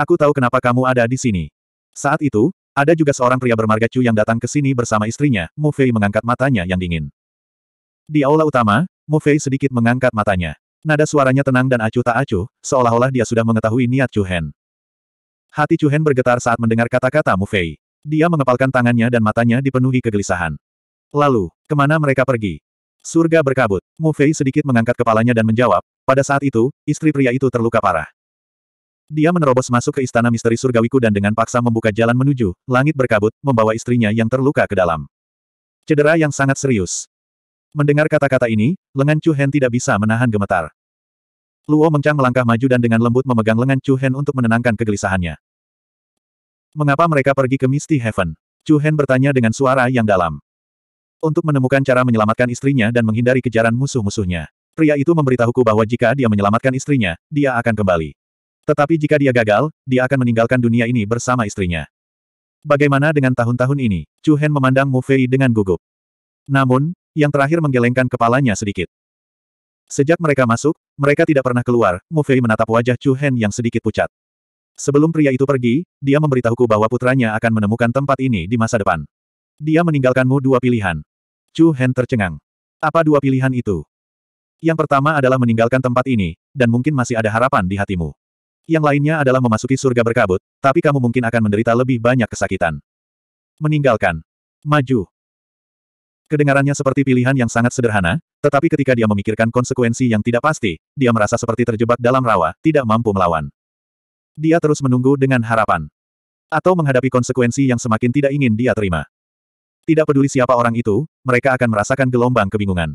Aku tahu kenapa kamu ada di sini. Saat itu, ada juga seorang pria bermarga Chu yang datang ke sini bersama istrinya, Mu Fei mengangkat matanya yang dingin. Di aula utama, Mu Fei sedikit mengangkat matanya. Nada suaranya tenang dan acuh tak acuh, seolah-olah dia sudah mengetahui niat Chu Hen. Hati Chu Hen bergetar saat mendengar kata-kata Mu Fei. Dia mengepalkan tangannya dan matanya dipenuhi kegelisahan. Lalu, kemana mereka pergi? Surga berkabut. Mu Fei sedikit mengangkat kepalanya dan menjawab, pada saat itu, istri pria itu terluka parah. Dia menerobos masuk ke istana misteri surgawiku dan dengan paksa membuka jalan menuju, langit berkabut, membawa istrinya yang terluka ke dalam. Cedera yang sangat serius. Mendengar kata-kata ini, lengan Chu Hen tidak bisa menahan gemetar. Luo mencang melangkah maju dan dengan lembut memegang lengan Chu Hen untuk menenangkan kegelisahannya. Mengapa mereka pergi ke Misty Heaven? Chu Hen bertanya dengan suara yang dalam. Untuk menemukan cara menyelamatkan istrinya dan menghindari kejaran musuh-musuhnya. Pria itu memberitahuku bahwa jika dia menyelamatkan istrinya, dia akan kembali. Tetapi jika dia gagal, dia akan meninggalkan dunia ini bersama istrinya. Bagaimana dengan tahun-tahun ini? Chu Hen memandang Mu Fei dengan gugup. Namun, yang terakhir menggelengkan kepalanya sedikit. Sejak mereka masuk, mereka tidak pernah keluar, Mu Fei menatap wajah Chu Hen yang sedikit pucat. Sebelum pria itu pergi, dia memberitahuku bahwa putranya akan menemukan tempat ini di masa depan. Dia meninggalkanmu dua pilihan. Chu Hen tercengang. Apa dua pilihan itu? Yang pertama adalah meninggalkan tempat ini, dan mungkin masih ada harapan di hatimu yang lainnya adalah memasuki surga berkabut, tapi kamu mungkin akan menderita lebih banyak kesakitan. Meninggalkan. Maju. Kedengarannya seperti pilihan yang sangat sederhana, tetapi ketika dia memikirkan konsekuensi yang tidak pasti, dia merasa seperti terjebak dalam rawa, tidak mampu melawan. Dia terus menunggu dengan harapan. Atau menghadapi konsekuensi yang semakin tidak ingin dia terima. Tidak peduli siapa orang itu, mereka akan merasakan gelombang kebingungan.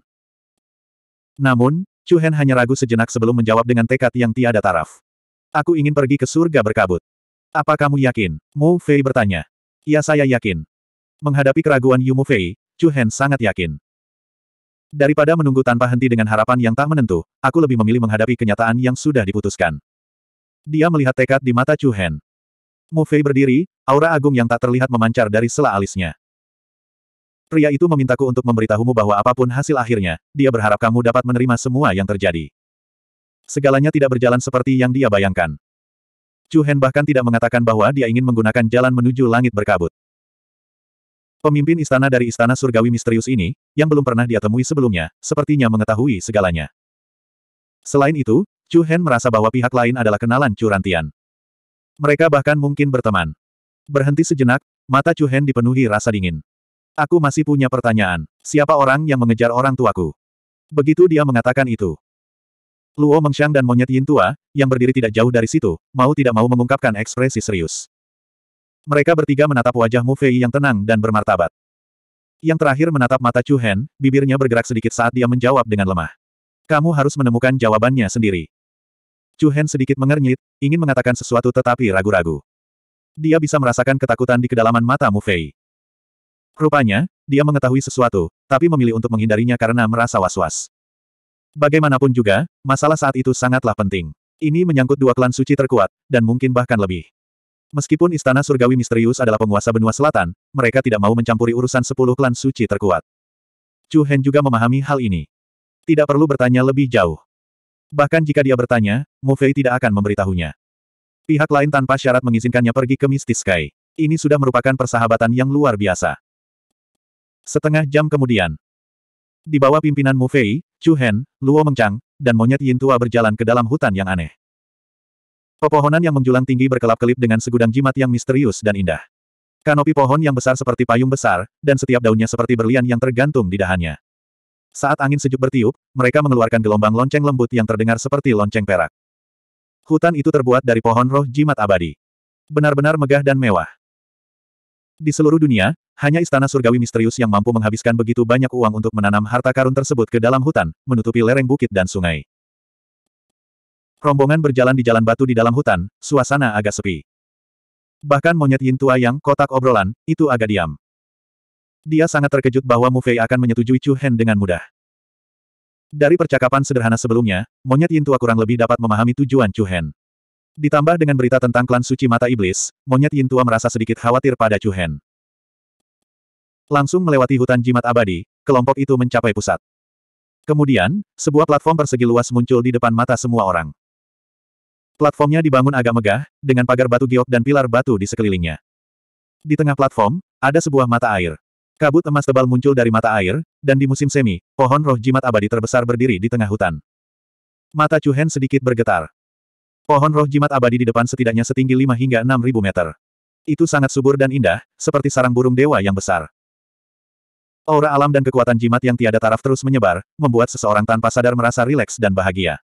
Namun, Chu Hen hanya ragu sejenak sebelum menjawab dengan tekad yang tiada taraf. Aku ingin pergi ke surga berkabut. Apa kamu yakin? Mu Fei bertanya. Ya saya yakin. Menghadapi keraguan Yu Mu Fei, Chu Hen sangat yakin. Daripada menunggu tanpa henti dengan harapan yang tak menentu, aku lebih memilih menghadapi kenyataan yang sudah diputuskan. Dia melihat tekad di mata Chu Hen. Mu Fei berdiri, aura agung yang tak terlihat memancar dari sela alisnya. Pria itu memintaku untuk memberitahumu bahwa apapun hasil akhirnya, dia berharap kamu dapat menerima semua yang terjadi. Segalanya tidak berjalan seperti yang dia bayangkan. Chu Hen bahkan tidak mengatakan bahwa dia ingin menggunakan jalan menuju langit berkabut. Pemimpin istana dari istana surgawi misterius ini, yang belum pernah dia temui sebelumnya, sepertinya mengetahui segalanya. Selain itu, Chu Hen merasa bahwa pihak lain adalah kenalan Chu Rantian. Mereka bahkan mungkin berteman. Berhenti sejenak, mata Chu Hen dipenuhi rasa dingin. Aku masih punya pertanyaan. Siapa orang yang mengejar orang tuaku? Begitu dia mengatakan itu. Luo Mengshang dan monyet Yin Tua, yang berdiri tidak jauh dari situ, mau tidak mau mengungkapkan ekspresi serius. Mereka bertiga menatap wajah Mu Fei yang tenang dan bermartabat. Yang terakhir menatap mata Chu Hen, bibirnya bergerak sedikit saat dia menjawab dengan lemah. Kamu harus menemukan jawabannya sendiri. Chu Hen sedikit mengernyit, ingin mengatakan sesuatu tetapi ragu-ragu. Dia bisa merasakan ketakutan di kedalaman mata Mu Fei. Rupanya, dia mengetahui sesuatu, tapi memilih untuk menghindarinya karena merasa was-was. Bagaimanapun juga, masalah saat itu sangatlah penting. Ini menyangkut dua klan suci terkuat, dan mungkin bahkan lebih. Meskipun Istana Surgawi Misterius adalah penguasa benua selatan, mereka tidak mau mencampuri urusan sepuluh klan suci terkuat. Chu Hen juga memahami hal ini. Tidak perlu bertanya lebih jauh. Bahkan jika dia bertanya, Mu Fei tidak akan memberitahunya. Pihak lain tanpa syarat mengizinkannya pergi ke Misty Sky. Ini sudah merupakan persahabatan yang luar biasa. Setengah jam kemudian, di bawah pimpinan Mu Fei, Chu Hen, Luo Mengchang, dan monyet Yin Tua berjalan ke dalam hutan yang aneh. Pepohonan yang menjulang tinggi berkelap-kelip dengan segudang jimat yang misterius dan indah. Kanopi pohon yang besar seperti payung besar, dan setiap daunnya seperti berlian yang tergantung di dahannya. Saat angin sejuk bertiup, mereka mengeluarkan gelombang lonceng lembut yang terdengar seperti lonceng perak. Hutan itu terbuat dari pohon roh jimat abadi. Benar-benar megah dan mewah. Di seluruh dunia, hanya istana surgawi misterius yang mampu menghabiskan begitu banyak uang untuk menanam harta karun tersebut ke dalam hutan, menutupi lereng bukit dan sungai. Rombongan berjalan di jalan batu di dalam hutan, suasana agak sepi. Bahkan monyet Yin tua yang kotak obrolan, itu agak diam. Dia sangat terkejut bahwa Mu Fei akan menyetujui Chu Hen dengan mudah. Dari percakapan sederhana sebelumnya, monyet Yin tua kurang lebih dapat memahami tujuan Chu Hen. Ditambah dengan berita tentang klan suci mata iblis, monyet Yin tua merasa sedikit khawatir pada Chu Hen. Langsung melewati hutan jimat abadi, kelompok itu mencapai pusat. Kemudian, sebuah platform persegi luas muncul di depan mata semua orang. Platformnya dibangun agak megah, dengan pagar batu giok dan pilar batu di sekelilingnya. Di tengah platform, ada sebuah mata air. Kabut emas tebal muncul dari mata air, dan di musim semi, pohon roh jimat abadi terbesar berdiri di tengah hutan. Mata Chuhen sedikit bergetar. Pohon roh jimat abadi di depan setidaknya setinggi 5 hingga 6 ribu meter. Itu sangat subur dan indah, seperti sarang burung dewa yang besar. Aura alam dan kekuatan jimat yang tiada taraf terus menyebar, membuat seseorang tanpa sadar merasa rileks dan bahagia.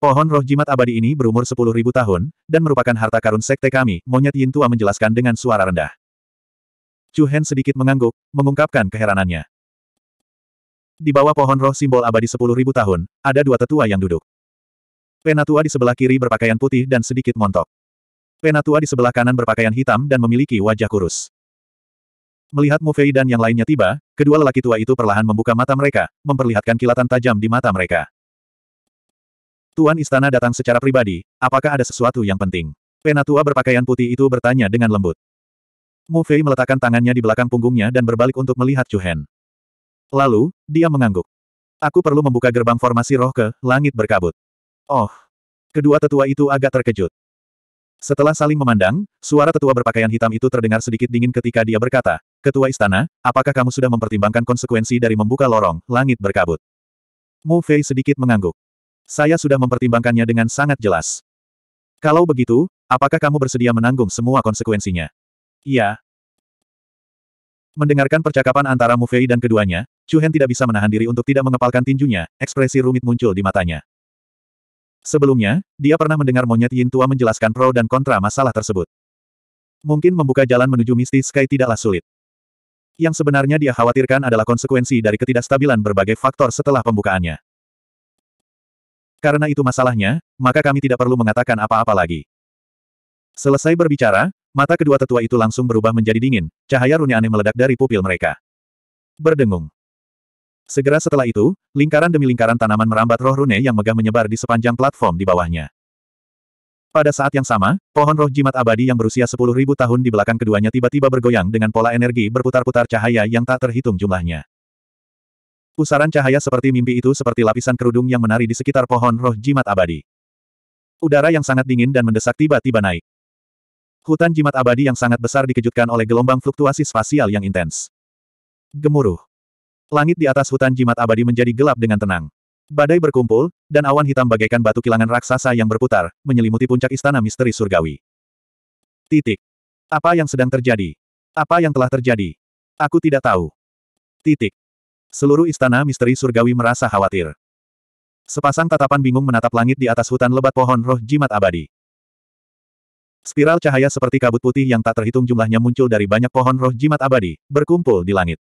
Pohon roh jimat abadi ini berumur 10.000 tahun, dan merupakan harta karun sekte kami, monyet Yin Tua menjelaskan dengan suara rendah. Chu Hen sedikit mengangguk, mengungkapkan keheranannya. Di bawah pohon roh simbol abadi 10.000 tahun, ada dua tetua yang duduk. Penatua di sebelah kiri berpakaian putih dan sedikit montok. Penatua di sebelah kanan berpakaian hitam dan memiliki wajah kurus. Melihat Fei dan yang lainnya tiba, kedua lelaki tua itu perlahan membuka mata mereka, memperlihatkan kilatan tajam di mata mereka. Tuan Istana datang secara pribadi, apakah ada sesuatu yang penting? Penatua berpakaian putih itu bertanya dengan lembut. Fei meletakkan tangannya di belakang punggungnya dan berbalik untuk melihat Chu Hen. Lalu, dia mengangguk. Aku perlu membuka gerbang formasi roh ke langit berkabut. Oh. Kedua tetua itu agak terkejut. Setelah saling memandang, suara tetua berpakaian hitam itu terdengar sedikit dingin ketika dia berkata, Ketua Istana, apakah kamu sudah mempertimbangkan konsekuensi dari membuka lorong, langit berkabut? Mu Fei sedikit mengangguk. Saya sudah mempertimbangkannya dengan sangat jelas. Kalau begitu, apakah kamu bersedia menanggung semua konsekuensinya? Iya. Mendengarkan percakapan antara Mu Fei dan keduanya, Chu Hen tidak bisa menahan diri untuk tidak mengepalkan tinjunya, ekspresi rumit muncul di matanya. Sebelumnya, dia pernah mendengar monyet Yin Tua menjelaskan pro dan kontra masalah tersebut. Mungkin membuka jalan menuju mistis Sky tidaklah sulit. Yang sebenarnya dia khawatirkan adalah konsekuensi dari ketidakstabilan berbagai faktor setelah pembukaannya. Karena itu masalahnya, maka kami tidak perlu mengatakan apa-apa lagi. Selesai berbicara, mata kedua tetua itu langsung berubah menjadi dingin, cahaya runi aneh meledak dari pupil mereka. Berdengung. Segera setelah itu, lingkaran demi lingkaran tanaman merambat roh rune yang megah menyebar di sepanjang platform di bawahnya. Pada saat yang sama, pohon roh jimat abadi yang berusia 10.000 tahun di belakang keduanya tiba-tiba bergoyang dengan pola energi berputar-putar cahaya yang tak terhitung jumlahnya. Pusaran cahaya seperti mimpi itu seperti lapisan kerudung yang menari di sekitar pohon roh jimat abadi. Udara yang sangat dingin dan mendesak tiba-tiba naik. Hutan jimat abadi yang sangat besar dikejutkan oleh gelombang fluktuasi spasial yang intens. Gemuruh. Langit di atas hutan jimat abadi menjadi gelap dengan tenang. Badai berkumpul, dan awan hitam bagaikan batu kilangan raksasa yang berputar, menyelimuti puncak istana misteri surgawi. Titik. Apa yang sedang terjadi? Apa yang telah terjadi? Aku tidak tahu. Titik. Seluruh istana misteri surgawi merasa khawatir. Sepasang tatapan bingung menatap langit di atas hutan lebat pohon roh jimat abadi. Spiral cahaya seperti kabut putih yang tak terhitung jumlahnya muncul dari banyak pohon roh jimat abadi, berkumpul di langit.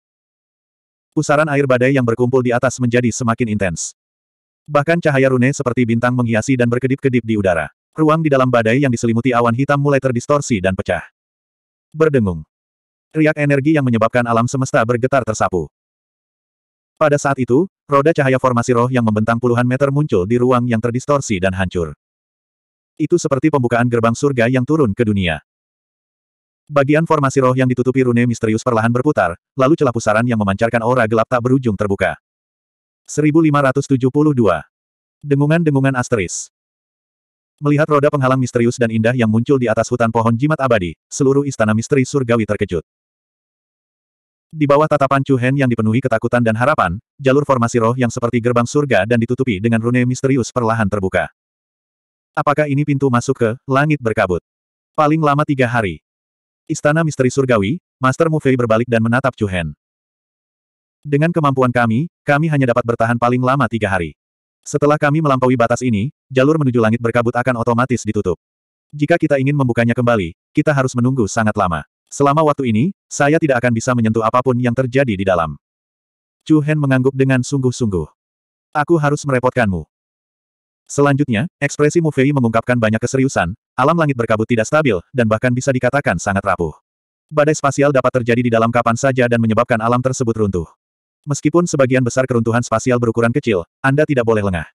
Pusaran air badai yang berkumpul di atas menjadi semakin intens. Bahkan cahaya rune seperti bintang menghiasi dan berkedip-kedip di udara. Ruang di dalam badai yang diselimuti awan hitam mulai terdistorsi dan pecah. Berdengung. Riak energi yang menyebabkan alam semesta bergetar tersapu. Pada saat itu, roda cahaya formasi roh yang membentang puluhan meter muncul di ruang yang terdistorsi dan hancur. Itu seperti pembukaan gerbang surga yang turun ke dunia. Bagian formasi roh yang ditutupi rune misterius perlahan berputar, lalu celah pusaran yang memancarkan aura gelap tak berujung terbuka. 1572. Dengungan-dengungan asteris. Melihat roda penghalang misterius dan indah yang muncul di atas hutan pohon jimat abadi, seluruh istana misteri surgawi terkejut. Di bawah tatapan Chu Hen yang dipenuhi ketakutan dan harapan, jalur formasi roh yang seperti gerbang surga dan ditutupi dengan rune misterius perlahan terbuka. Apakah ini pintu masuk ke langit berkabut? Paling lama tiga hari. Istana Misteri Surgawi, Master Mu Fei berbalik dan menatap Chu Hen. Dengan kemampuan kami, kami hanya dapat bertahan paling lama tiga hari. Setelah kami melampaui batas ini, jalur menuju langit berkabut akan otomatis ditutup. Jika kita ingin membukanya kembali, kita harus menunggu sangat lama. Selama waktu ini, saya tidak akan bisa menyentuh apapun yang terjadi di dalam. Chu Hen mengangguk dengan sungguh-sungguh. Aku harus merepotkanmu. Selanjutnya, ekspresi Mu Fei mengungkapkan banyak keseriusan, alam langit berkabut tidak stabil, dan bahkan bisa dikatakan sangat rapuh. Badai spasial dapat terjadi di dalam kapan saja dan menyebabkan alam tersebut runtuh. Meskipun sebagian besar keruntuhan spasial berukuran kecil, Anda tidak boleh lengah.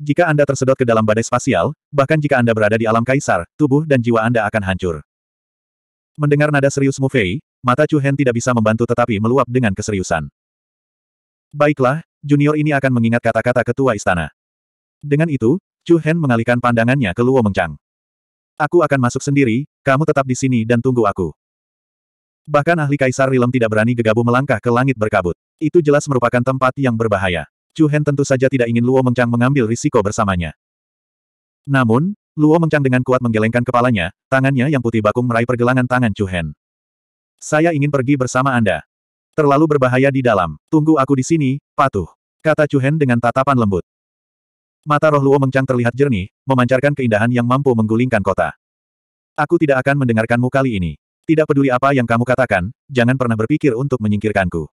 Jika Anda tersedot ke dalam badai spasial, bahkan jika Anda berada di alam kaisar, tubuh dan jiwa Anda akan hancur. Mendengar nada serius Mu Fei, mata Chu Hen tidak bisa membantu tetapi meluap dengan keseriusan. Baiklah, junior ini akan mengingat kata-kata ketua istana. Dengan itu, Chu Hen mengalihkan pandangannya ke Luo Mengchang. Aku akan masuk sendiri, kamu tetap di sini dan tunggu aku. Bahkan ahli Kaisar Rilem tidak berani gegabah melangkah ke langit berkabut. Itu jelas merupakan tempat yang berbahaya. Chu Hen tentu saja tidak ingin Luo Mengchang mengambil risiko bersamanya. Namun, Luo Mengchang dengan kuat menggelengkan kepalanya, tangannya yang putih bakung meraih pergelangan tangan Chu Hen. Saya ingin pergi bersama Anda. Terlalu berbahaya di dalam. Tunggu aku di sini, patuh. Kata Chu Hen dengan tatapan lembut. Mata roh Luo mengchang terlihat jernih, memancarkan keindahan yang mampu menggulingkan kota. Aku tidak akan mendengarkanmu kali ini. Tidak peduli apa yang kamu katakan, jangan pernah berpikir untuk menyingkirkanku.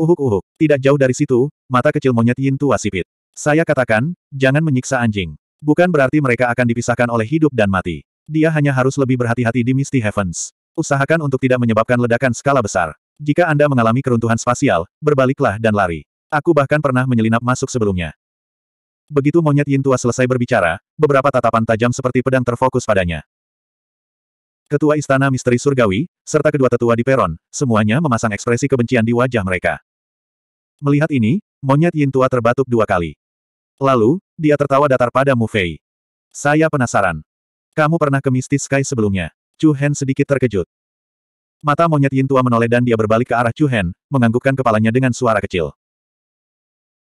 Uhuk-uhuk, tidak jauh dari situ, mata kecil monyet Yin tua sipit. Saya katakan, jangan menyiksa anjing. Bukan berarti mereka akan dipisahkan oleh hidup dan mati. Dia hanya harus lebih berhati-hati di Misty Heavens. Usahakan untuk tidak menyebabkan ledakan skala besar. Jika Anda mengalami keruntuhan spasial, berbaliklah dan lari. Aku bahkan pernah menyelinap masuk sebelumnya. Begitu monyet Yin tua selesai berbicara, beberapa tatapan tajam seperti pedang terfokus padanya. Ketua Istana Misteri Surgawi, serta kedua tetua di peron, semuanya memasang ekspresi kebencian di wajah mereka. Melihat ini, monyet Yin tua terbatuk dua kali. Lalu, dia tertawa datar pada Mu Fei. Saya penasaran. Kamu pernah ke Mistis Sky sebelumnya? Chu Hen sedikit terkejut. Mata monyet Yin tua menoleh dan dia berbalik ke arah Chu Hen, menganggukkan kepalanya dengan suara kecil.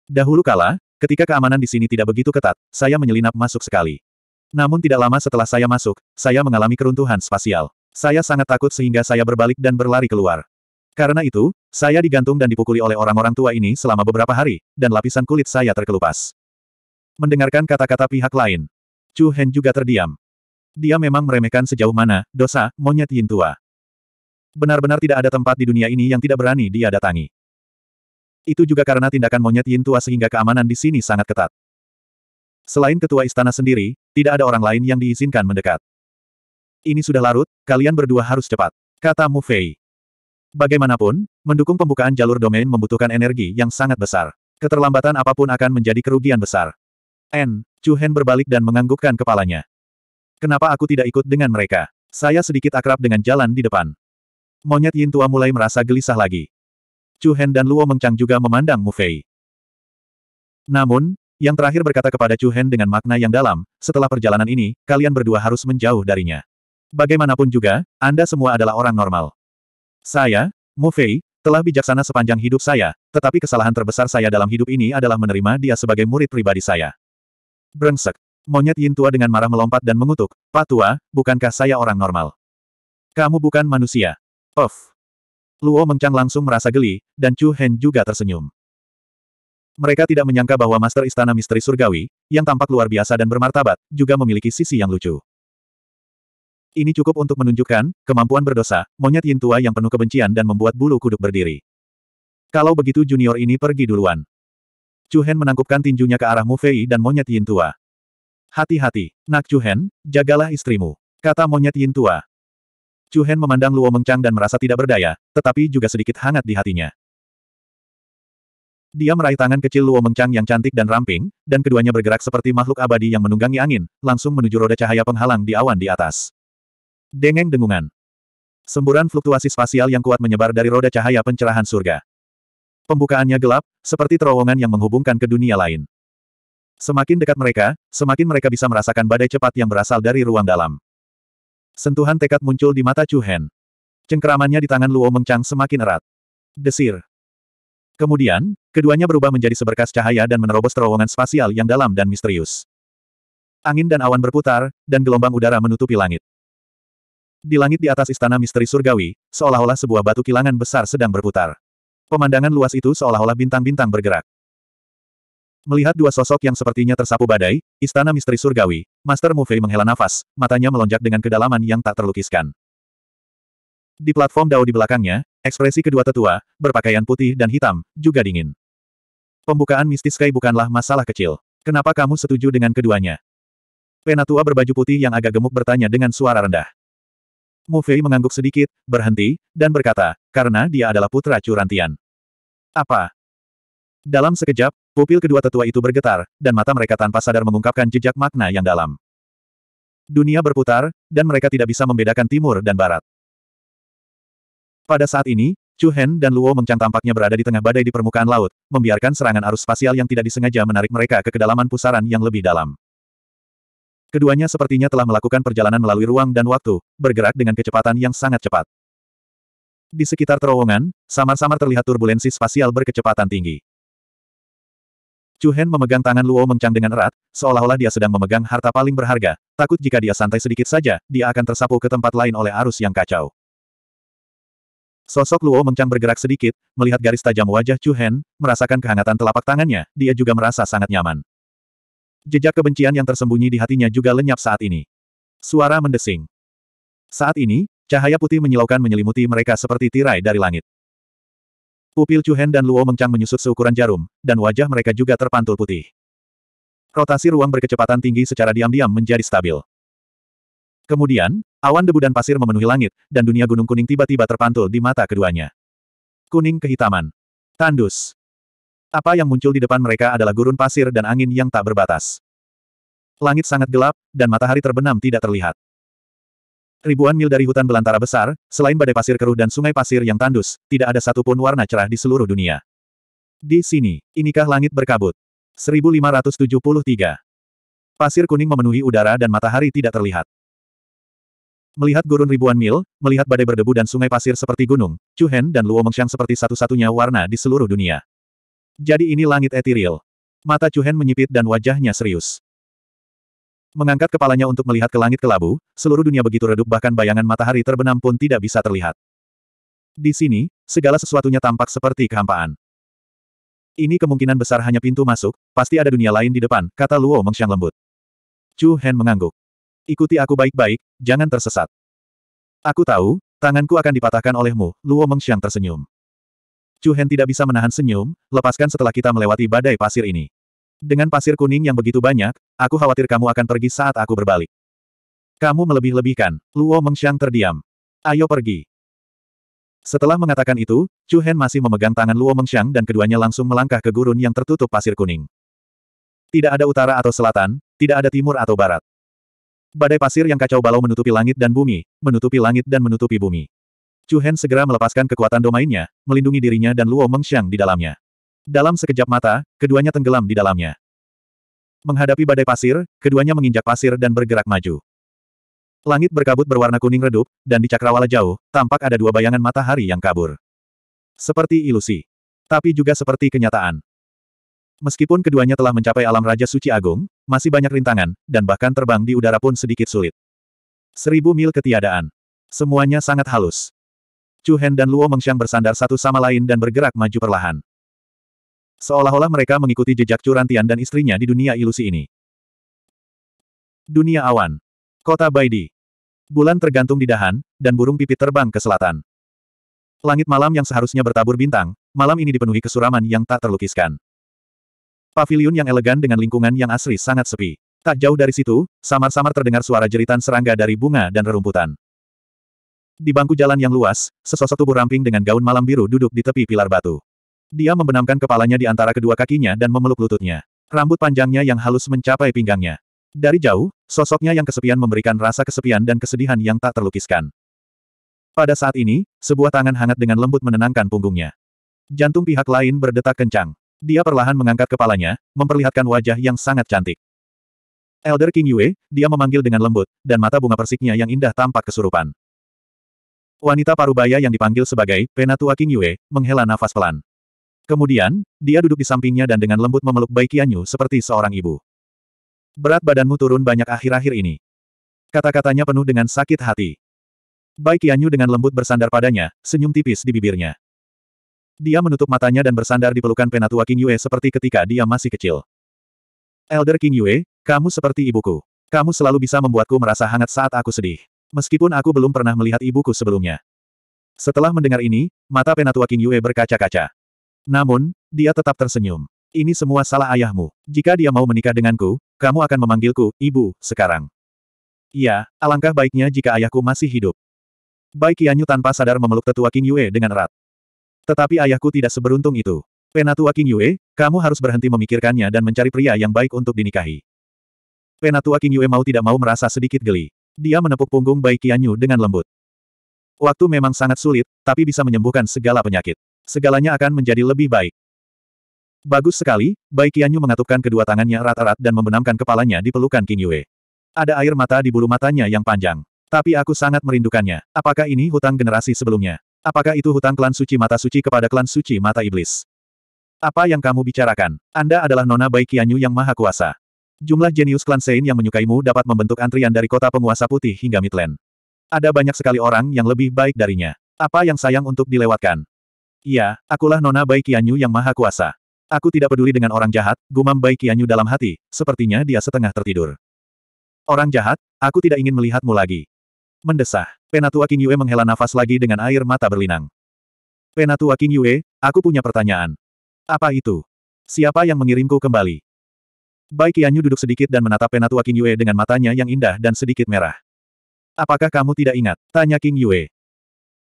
Dahulu kala, Ketika keamanan di sini tidak begitu ketat, saya menyelinap masuk sekali. Namun tidak lama setelah saya masuk, saya mengalami keruntuhan spasial. Saya sangat takut sehingga saya berbalik dan berlari keluar. Karena itu, saya digantung dan dipukuli oleh orang-orang tua ini selama beberapa hari, dan lapisan kulit saya terkelupas. Mendengarkan kata-kata pihak lain, Chu Hen juga terdiam. Dia memang meremehkan sejauh mana, dosa, monyet yin tua. Benar-benar tidak ada tempat di dunia ini yang tidak berani dia datangi. Itu juga karena tindakan monyet Yin tua sehingga keamanan di sini sangat ketat. Selain ketua istana sendiri, tidak ada orang lain yang diizinkan mendekat. Ini sudah larut, kalian berdua harus cepat. Kata Mu Fei. Bagaimanapun, mendukung pembukaan jalur domain membutuhkan energi yang sangat besar. Keterlambatan apapun akan menjadi kerugian besar. N. Chu Hen berbalik dan menganggukkan kepalanya. Kenapa aku tidak ikut dengan mereka? Saya sedikit akrab dengan jalan di depan. Monyet Yin Tua mulai merasa gelisah lagi. Chu Hen dan Luo Mengcang juga memandang Mu Fei. Namun, yang terakhir berkata kepada Chu Hen dengan makna yang dalam, setelah perjalanan ini, kalian berdua harus menjauh darinya. Bagaimanapun juga, Anda semua adalah orang normal. Saya, Mu Fei, telah bijaksana sepanjang hidup saya, tetapi kesalahan terbesar saya dalam hidup ini adalah menerima dia sebagai murid pribadi saya. Brengsek. Monyet Yin Tua dengan marah melompat dan mengutuk, Pak Tua, bukankah saya orang normal? Kamu bukan manusia. Of. Luo Mengchang langsung merasa geli, dan Chu Hen juga tersenyum. Mereka tidak menyangka bahwa Master Istana Misteri Surgawi, yang tampak luar biasa dan bermartabat, juga memiliki sisi yang lucu. Ini cukup untuk menunjukkan, kemampuan berdosa, monyet Yin tua yang penuh kebencian dan membuat bulu kuduk berdiri. Kalau begitu junior ini pergi duluan. Chu Hen menangkupkan tinjunya ke arah Mu Fei dan monyet Yin tua. Hati-hati, Nak Chu Hen, jagalah istrimu, kata monyet Yin tua. Chu Hen memandang Luo Mengchang dan merasa tidak berdaya, tetapi juga sedikit hangat di hatinya. Dia meraih tangan kecil Luo Mengchang yang cantik dan ramping, dan keduanya bergerak seperti makhluk abadi yang menunggangi angin, langsung menuju roda cahaya penghalang di awan di atas. Dengeng dengungan. Semburan fluktuasi spasial yang kuat menyebar dari roda cahaya pencerahan surga. Pembukaannya gelap, seperti terowongan yang menghubungkan ke dunia lain. Semakin dekat mereka, semakin mereka bisa merasakan badai cepat yang berasal dari ruang dalam. Sentuhan tekad muncul di mata Chu Hen. Cengkeramannya di tangan Luo Mengchang semakin erat. Desir. Kemudian, keduanya berubah menjadi seberkas cahaya dan menerobos terowongan spasial yang dalam dan misterius. Angin dan awan berputar, dan gelombang udara menutupi langit. Di langit di atas istana misteri surgawi, seolah-olah sebuah batu kilangan besar sedang berputar. Pemandangan luas itu seolah-olah bintang-bintang bergerak. Melihat dua sosok yang sepertinya tersapu badai, istana misteri surgawi, Master Mu Fei menghela nafas, matanya melonjak dengan kedalaman yang tak terlukiskan. Di platform dao di belakangnya, ekspresi kedua tetua, berpakaian putih dan hitam, juga dingin. Pembukaan mistis Kai bukanlah masalah kecil. Kenapa kamu setuju dengan keduanya? Penatua berbaju putih yang agak gemuk bertanya dengan suara rendah. Mu Fei mengangguk sedikit, berhenti, dan berkata, karena dia adalah putra curantian. Apa? Dalam sekejap, Pupil kedua tetua itu bergetar, dan mata mereka tanpa sadar mengungkapkan jejak makna yang dalam. Dunia berputar, dan mereka tidak bisa membedakan timur dan barat. Pada saat ini, Chu Hen dan Luo Mengcang tampaknya berada di tengah badai di permukaan laut, membiarkan serangan arus spasial yang tidak disengaja menarik mereka ke kedalaman pusaran yang lebih dalam. Keduanya sepertinya telah melakukan perjalanan melalui ruang dan waktu, bergerak dengan kecepatan yang sangat cepat. Di sekitar terowongan, samar-samar terlihat turbulensi spasial berkecepatan tinggi. Chu Hen memegang tangan Luo Mengcang dengan erat, seolah-olah dia sedang memegang harta paling berharga, takut jika dia santai sedikit saja, dia akan tersapu ke tempat lain oleh arus yang kacau. Sosok Luo Mengchang bergerak sedikit, melihat garis tajam wajah Chu Hen, merasakan kehangatan telapak tangannya, dia juga merasa sangat nyaman. Jejak kebencian yang tersembunyi di hatinya juga lenyap saat ini. Suara mendesing. Saat ini, cahaya putih menyilaukan menyelimuti mereka seperti tirai dari langit. Pupil Cuhen dan Luo Mengchang menyusut seukuran jarum, dan wajah mereka juga terpantul putih. Rotasi ruang berkecepatan tinggi secara diam-diam menjadi stabil. Kemudian, awan debu dan pasir memenuhi langit, dan dunia gunung kuning tiba-tiba terpantul di mata keduanya. Kuning kehitaman. Tandus. Apa yang muncul di depan mereka adalah gurun pasir dan angin yang tak berbatas. Langit sangat gelap, dan matahari terbenam tidak terlihat. Ribuan mil dari hutan belantara besar, selain badai pasir keruh dan sungai pasir yang tandus, tidak ada satupun warna cerah di seluruh dunia. Di sini, inikah langit berkabut? 1573. Pasir kuning memenuhi udara dan matahari tidak terlihat. Melihat gurun ribuan mil, melihat badai berdebu dan sungai pasir seperti gunung, cuhen dan Luo Mengxiang seperti satu-satunya warna di seluruh dunia. Jadi ini langit etiril. Mata cuhen menyipit dan wajahnya serius. Mengangkat kepalanya untuk melihat ke langit kelabu, seluruh dunia begitu redup bahkan bayangan matahari terbenam pun tidak bisa terlihat. Di sini, segala sesuatunya tampak seperti kehampaan. Ini kemungkinan besar hanya pintu masuk, pasti ada dunia lain di depan, kata Luo Mengxiang lembut. Chu Hen mengangguk. Ikuti aku baik-baik, jangan tersesat. Aku tahu, tanganku akan dipatahkan olehmu, Luo Mengxiang tersenyum. Chu Hen tidak bisa menahan senyum, lepaskan setelah kita melewati badai pasir ini. Dengan pasir kuning yang begitu banyak, aku khawatir kamu akan pergi saat aku berbalik. Kamu melebih-lebihkan. Luo Mengxiang terdiam. Ayo pergi. Setelah mengatakan itu, Chu Hen masih memegang tangan Luo Mengxiang dan keduanya langsung melangkah ke gurun yang tertutup pasir kuning. Tidak ada utara atau selatan, tidak ada timur atau barat. Badai pasir yang kacau balau menutupi langit dan bumi, menutupi langit dan menutupi bumi. Chu Hen segera melepaskan kekuatan domainnya, melindungi dirinya dan Luo Mengxiang di dalamnya. Dalam sekejap mata, keduanya tenggelam di dalamnya. Menghadapi badai pasir, keduanya menginjak pasir dan bergerak maju. Langit berkabut berwarna kuning redup, dan di cakrawala jauh, tampak ada dua bayangan matahari yang kabur. Seperti ilusi. Tapi juga seperti kenyataan. Meskipun keduanya telah mencapai alam Raja Suci Agung, masih banyak rintangan, dan bahkan terbang di udara pun sedikit sulit. Seribu mil ketiadaan. Semuanya sangat halus. Chu Hen dan Luo Mengxiang bersandar satu sama lain dan bergerak maju perlahan. Seolah-olah mereka mengikuti jejak Curantian dan istrinya di dunia ilusi ini. Dunia awan. Kota Baidi. Bulan tergantung di dahan, dan burung pipit terbang ke selatan. Langit malam yang seharusnya bertabur bintang, malam ini dipenuhi kesuraman yang tak terlukiskan. Paviliun yang elegan dengan lingkungan yang asri sangat sepi. Tak jauh dari situ, samar-samar terdengar suara jeritan serangga dari bunga dan rerumputan. Di bangku jalan yang luas, sesosok tubuh ramping dengan gaun malam biru duduk di tepi pilar batu. Dia membenamkan kepalanya di antara kedua kakinya dan memeluk lututnya. Rambut panjangnya yang halus mencapai pinggangnya. Dari jauh, sosoknya yang kesepian memberikan rasa kesepian dan kesedihan yang tak terlukiskan. Pada saat ini, sebuah tangan hangat dengan lembut menenangkan punggungnya. Jantung pihak lain berdetak kencang. Dia perlahan mengangkat kepalanya, memperlihatkan wajah yang sangat cantik. Elder King Yue, dia memanggil dengan lembut, dan mata bunga persiknya yang indah tampak kesurupan. Wanita parubaya yang dipanggil sebagai Penatua King Yue, menghela nafas pelan. Kemudian, dia duduk di sampingnya dan dengan lembut memeluk Bai Qianyu seperti seorang ibu. Berat badanmu turun banyak akhir-akhir ini. Kata-katanya penuh dengan sakit hati. Bai Qianyu dengan lembut bersandar padanya, senyum tipis di bibirnya. Dia menutup matanya dan bersandar di pelukan penatua King Yue seperti ketika dia masih kecil. Elder King Yue, kamu seperti ibuku. Kamu selalu bisa membuatku merasa hangat saat aku sedih. Meskipun aku belum pernah melihat ibuku sebelumnya. Setelah mendengar ini, mata penatua King Yue berkaca-kaca. Namun, dia tetap tersenyum. Ini semua salah ayahmu. Jika dia mau menikah denganku, kamu akan memanggilku, ibu, sekarang. Iya, alangkah baiknya jika ayahku masih hidup. Bai Qianyu tanpa sadar memeluk tetua King Yue dengan erat. Tetapi ayahku tidak seberuntung itu. Penatua King Yue, kamu harus berhenti memikirkannya dan mencari pria yang baik untuk dinikahi. Penatua King Yue mau tidak mau merasa sedikit geli. Dia menepuk punggung Bai Qianyu dengan lembut. Waktu memang sangat sulit, tapi bisa menyembuhkan segala penyakit. Segalanya akan menjadi lebih baik. Bagus sekali, Bai Qianyu mengatupkan kedua tangannya rata erat dan membenamkan kepalanya di pelukan King Yue. Ada air mata di bulu matanya yang panjang. Tapi aku sangat merindukannya. Apakah ini hutang generasi sebelumnya? Apakah itu hutang klan suci mata suci kepada klan suci mata iblis? Apa yang kamu bicarakan? Anda adalah Nona Bai Qianyu yang maha kuasa. Jumlah jenius klan Sein yang menyukaimu dapat membentuk antrian dari kota penguasa putih hingga Midland. Ada banyak sekali orang yang lebih baik darinya. Apa yang sayang untuk dilewatkan? Iya, akulah Nona Bai Qianyu yang maha kuasa. Aku tidak peduli dengan orang jahat, gumam Bai Qianyu dalam hati, sepertinya dia setengah tertidur. Orang jahat, aku tidak ingin melihatmu lagi. Mendesah, Penatua King Yue menghela nafas lagi dengan air mata berlinang. Penatua King Yue, aku punya pertanyaan. Apa itu? Siapa yang mengirimku kembali? Bai Qianyu duduk sedikit dan menatap Penatua King Yue dengan matanya yang indah dan sedikit merah. Apakah kamu tidak ingat? Tanya King Yue.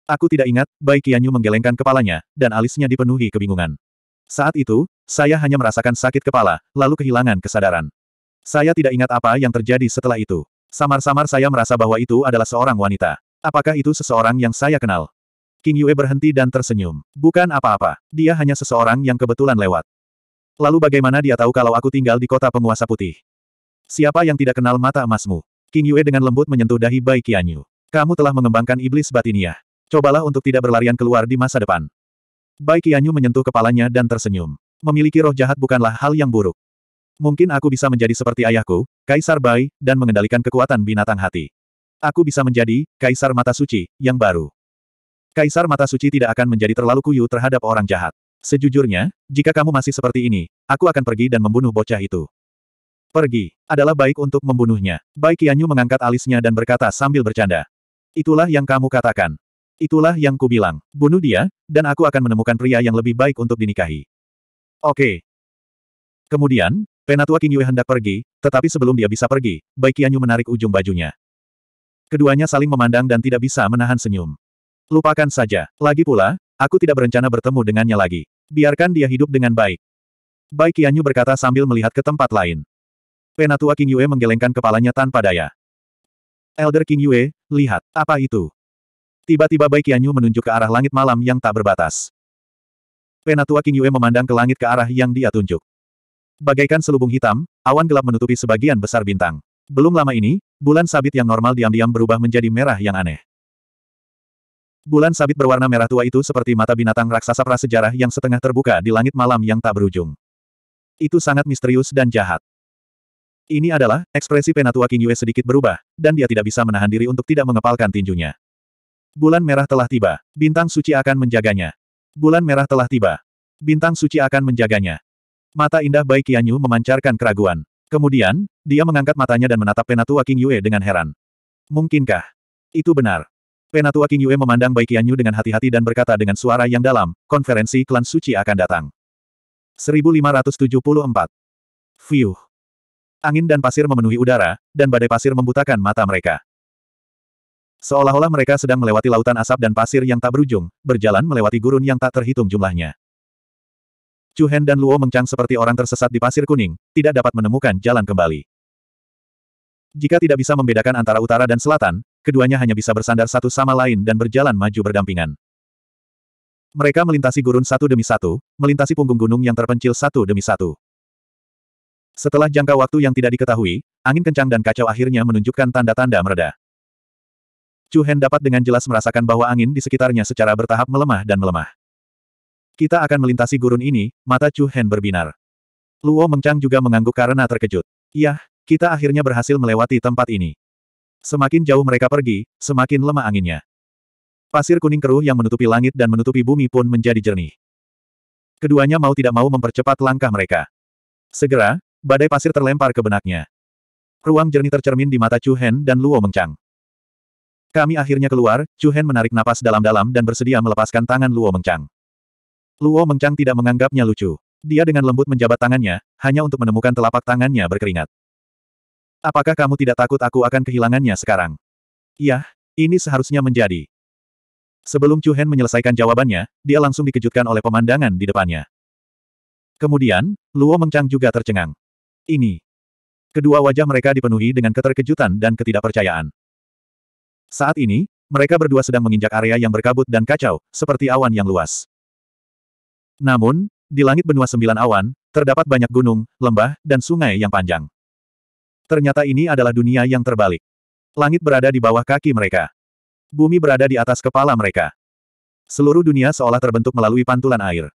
Aku tidak ingat, Bai Qianyu menggelengkan kepalanya, dan alisnya dipenuhi kebingungan. Saat itu, saya hanya merasakan sakit kepala, lalu kehilangan kesadaran. Saya tidak ingat apa yang terjadi setelah itu. Samar-samar saya merasa bahwa itu adalah seorang wanita. Apakah itu seseorang yang saya kenal? King Yue berhenti dan tersenyum. Bukan apa-apa, dia hanya seseorang yang kebetulan lewat. Lalu bagaimana dia tahu kalau aku tinggal di kota penguasa putih? Siapa yang tidak kenal mata emasmu? King Yue dengan lembut menyentuh dahi Bai Qianyu. Kamu telah mengembangkan iblis batiniah. Cobalah untuk tidak berlarian keluar di masa depan. Bai Qianyu menyentuh kepalanya dan tersenyum. Memiliki roh jahat bukanlah hal yang buruk. Mungkin aku bisa menjadi seperti ayahku, Kaisar Bai, dan mengendalikan kekuatan binatang hati. Aku bisa menjadi, Kaisar Mata Suci, yang baru. Kaisar Mata Suci tidak akan menjadi terlalu kuyu terhadap orang jahat. Sejujurnya, jika kamu masih seperti ini, aku akan pergi dan membunuh bocah itu. Pergi, adalah baik untuk membunuhnya. Bai Qianyu mengangkat alisnya dan berkata sambil bercanda. Itulah yang kamu katakan. Itulah yang kubilang. Bunuh dia, dan aku akan menemukan pria yang lebih baik untuk dinikahi. Oke. Kemudian, Penatua King Yue hendak pergi, tetapi sebelum dia bisa pergi, Bai Qianyu menarik ujung bajunya. Keduanya saling memandang dan tidak bisa menahan senyum. Lupakan saja. Lagi pula, aku tidak berencana bertemu dengannya lagi. Biarkan dia hidup dengan baik. Bai Qianyu berkata sambil melihat ke tempat lain. Penatua King Yue menggelengkan kepalanya tanpa daya. Elder King Yue, lihat, apa itu? Tiba-tiba Bai Qianyu menunjuk ke arah langit malam yang tak berbatas. Penatua King Yue memandang ke langit ke arah yang dia tunjuk. Bagaikan selubung hitam, awan gelap menutupi sebagian besar bintang. Belum lama ini, bulan sabit yang normal diam-diam berubah menjadi merah yang aneh. Bulan sabit berwarna merah tua itu seperti mata binatang raksasa prasejarah yang setengah terbuka di langit malam yang tak berujung. Itu sangat misterius dan jahat. Ini adalah ekspresi penatua King Yue sedikit berubah, dan dia tidak bisa menahan diri untuk tidak mengepalkan tinjunya. Bulan merah telah tiba. Bintang suci akan menjaganya. Bulan merah telah tiba. Bintang suci akan menjaganya. Mata indah Bai Qianyu memancarkan keraguan. Kemudian, dia mengangkat matanya dan menatap Penatua King Yue dengan heran. Mungkinkah? Itu benar. Penatua King Yue memandang Bai Qianyu dengan hati-hati dan berkata dengan suara yang dalam, konferensi klan suci akan datang. 1574. Fiuh. Angin dan pasir memenuhi udara, dan badai pasir membutakan mata mereka. Seolah-olah mereka sedang melewati lautan asap dan pasir yang tak berujung, berjalan melewati gurun yang tak terhitung jumlahnya. Chu Hen dan Luo mencang seperti orang tersesat di pasir kuning, tidak dapat menemukan jalan kembali. Jika tidak bisa membedakan antara utara dan selatan, keduanya hanya bisa bersandar satu sama lain dan berjalan maju berdampingan. Mereka melintasi gurun satu demi satu, melintasi punggung gunung yang terpencil satu demi satu. Setelah jangka waktu yang tidak diketahui, angin kencang dan kacau akhirnya menunjukkan tanda-tanda meredah. Chu Hen dapat dengan jelas merasakan bahwa angin di sekitarnya secara bertahap melemah dan melemah. Kita akan melintasi gurun ini, mata Chu Hen berbinar. Luo Mengchang juga mengangguk karena terkejut. Yah, kita akhirnya berhasil melewati tempat ini. Semakin jauh mereka pergi, semakin lemah anginnya. Pasir kuning keruh yang menutupi langit dan menutupi bumi pun menjadi jernih. Keduanya mau tidak mau mempercepat langkah mereka. Segera, badai pasir terlempar ke benaknya. Ruang jernih tercermin di mata Chu Hen dan Luo Mengchang. Kami akhirnya keluar, Chu Hen menarik napas dalam-dalam dan bersedia melepaskan tangan Luo Mengchang. Luo Mengchang tidak menganggapnya lucu. Dia dengan lembut menjabat tangannya, hanya untuk menemukan telapak tangannya berkeringat. Apakah kamu tidak takut aku akan kehilangannya sekarang? Yah, ini seharusnya menjadi. Sebelum Chu Hen menyelesaikan jawabannya, dia langsung dikejutkan oleh pemandangan di depannya. Kemudian, Luo Mengchang juga tercengang. Ini. Kedua wajah mereka dipenuhi dengan keterkejutan dan ketidakpercayaan. Saat ini, mereka berdua sedang menginjak area yang berkabut dan kacau, seperti awan yang luas. Namun, di langit benua sembilan awan, terdapat banyak gunung, lembah, dan sungai yang panjang. Ternyata ini adalah dunia yang terbalik. Langit berada di bawah kaki mereka. Bumi berada di atas kepala mereka. Seluruh dunia seolah terbentuk melalui pantulan air.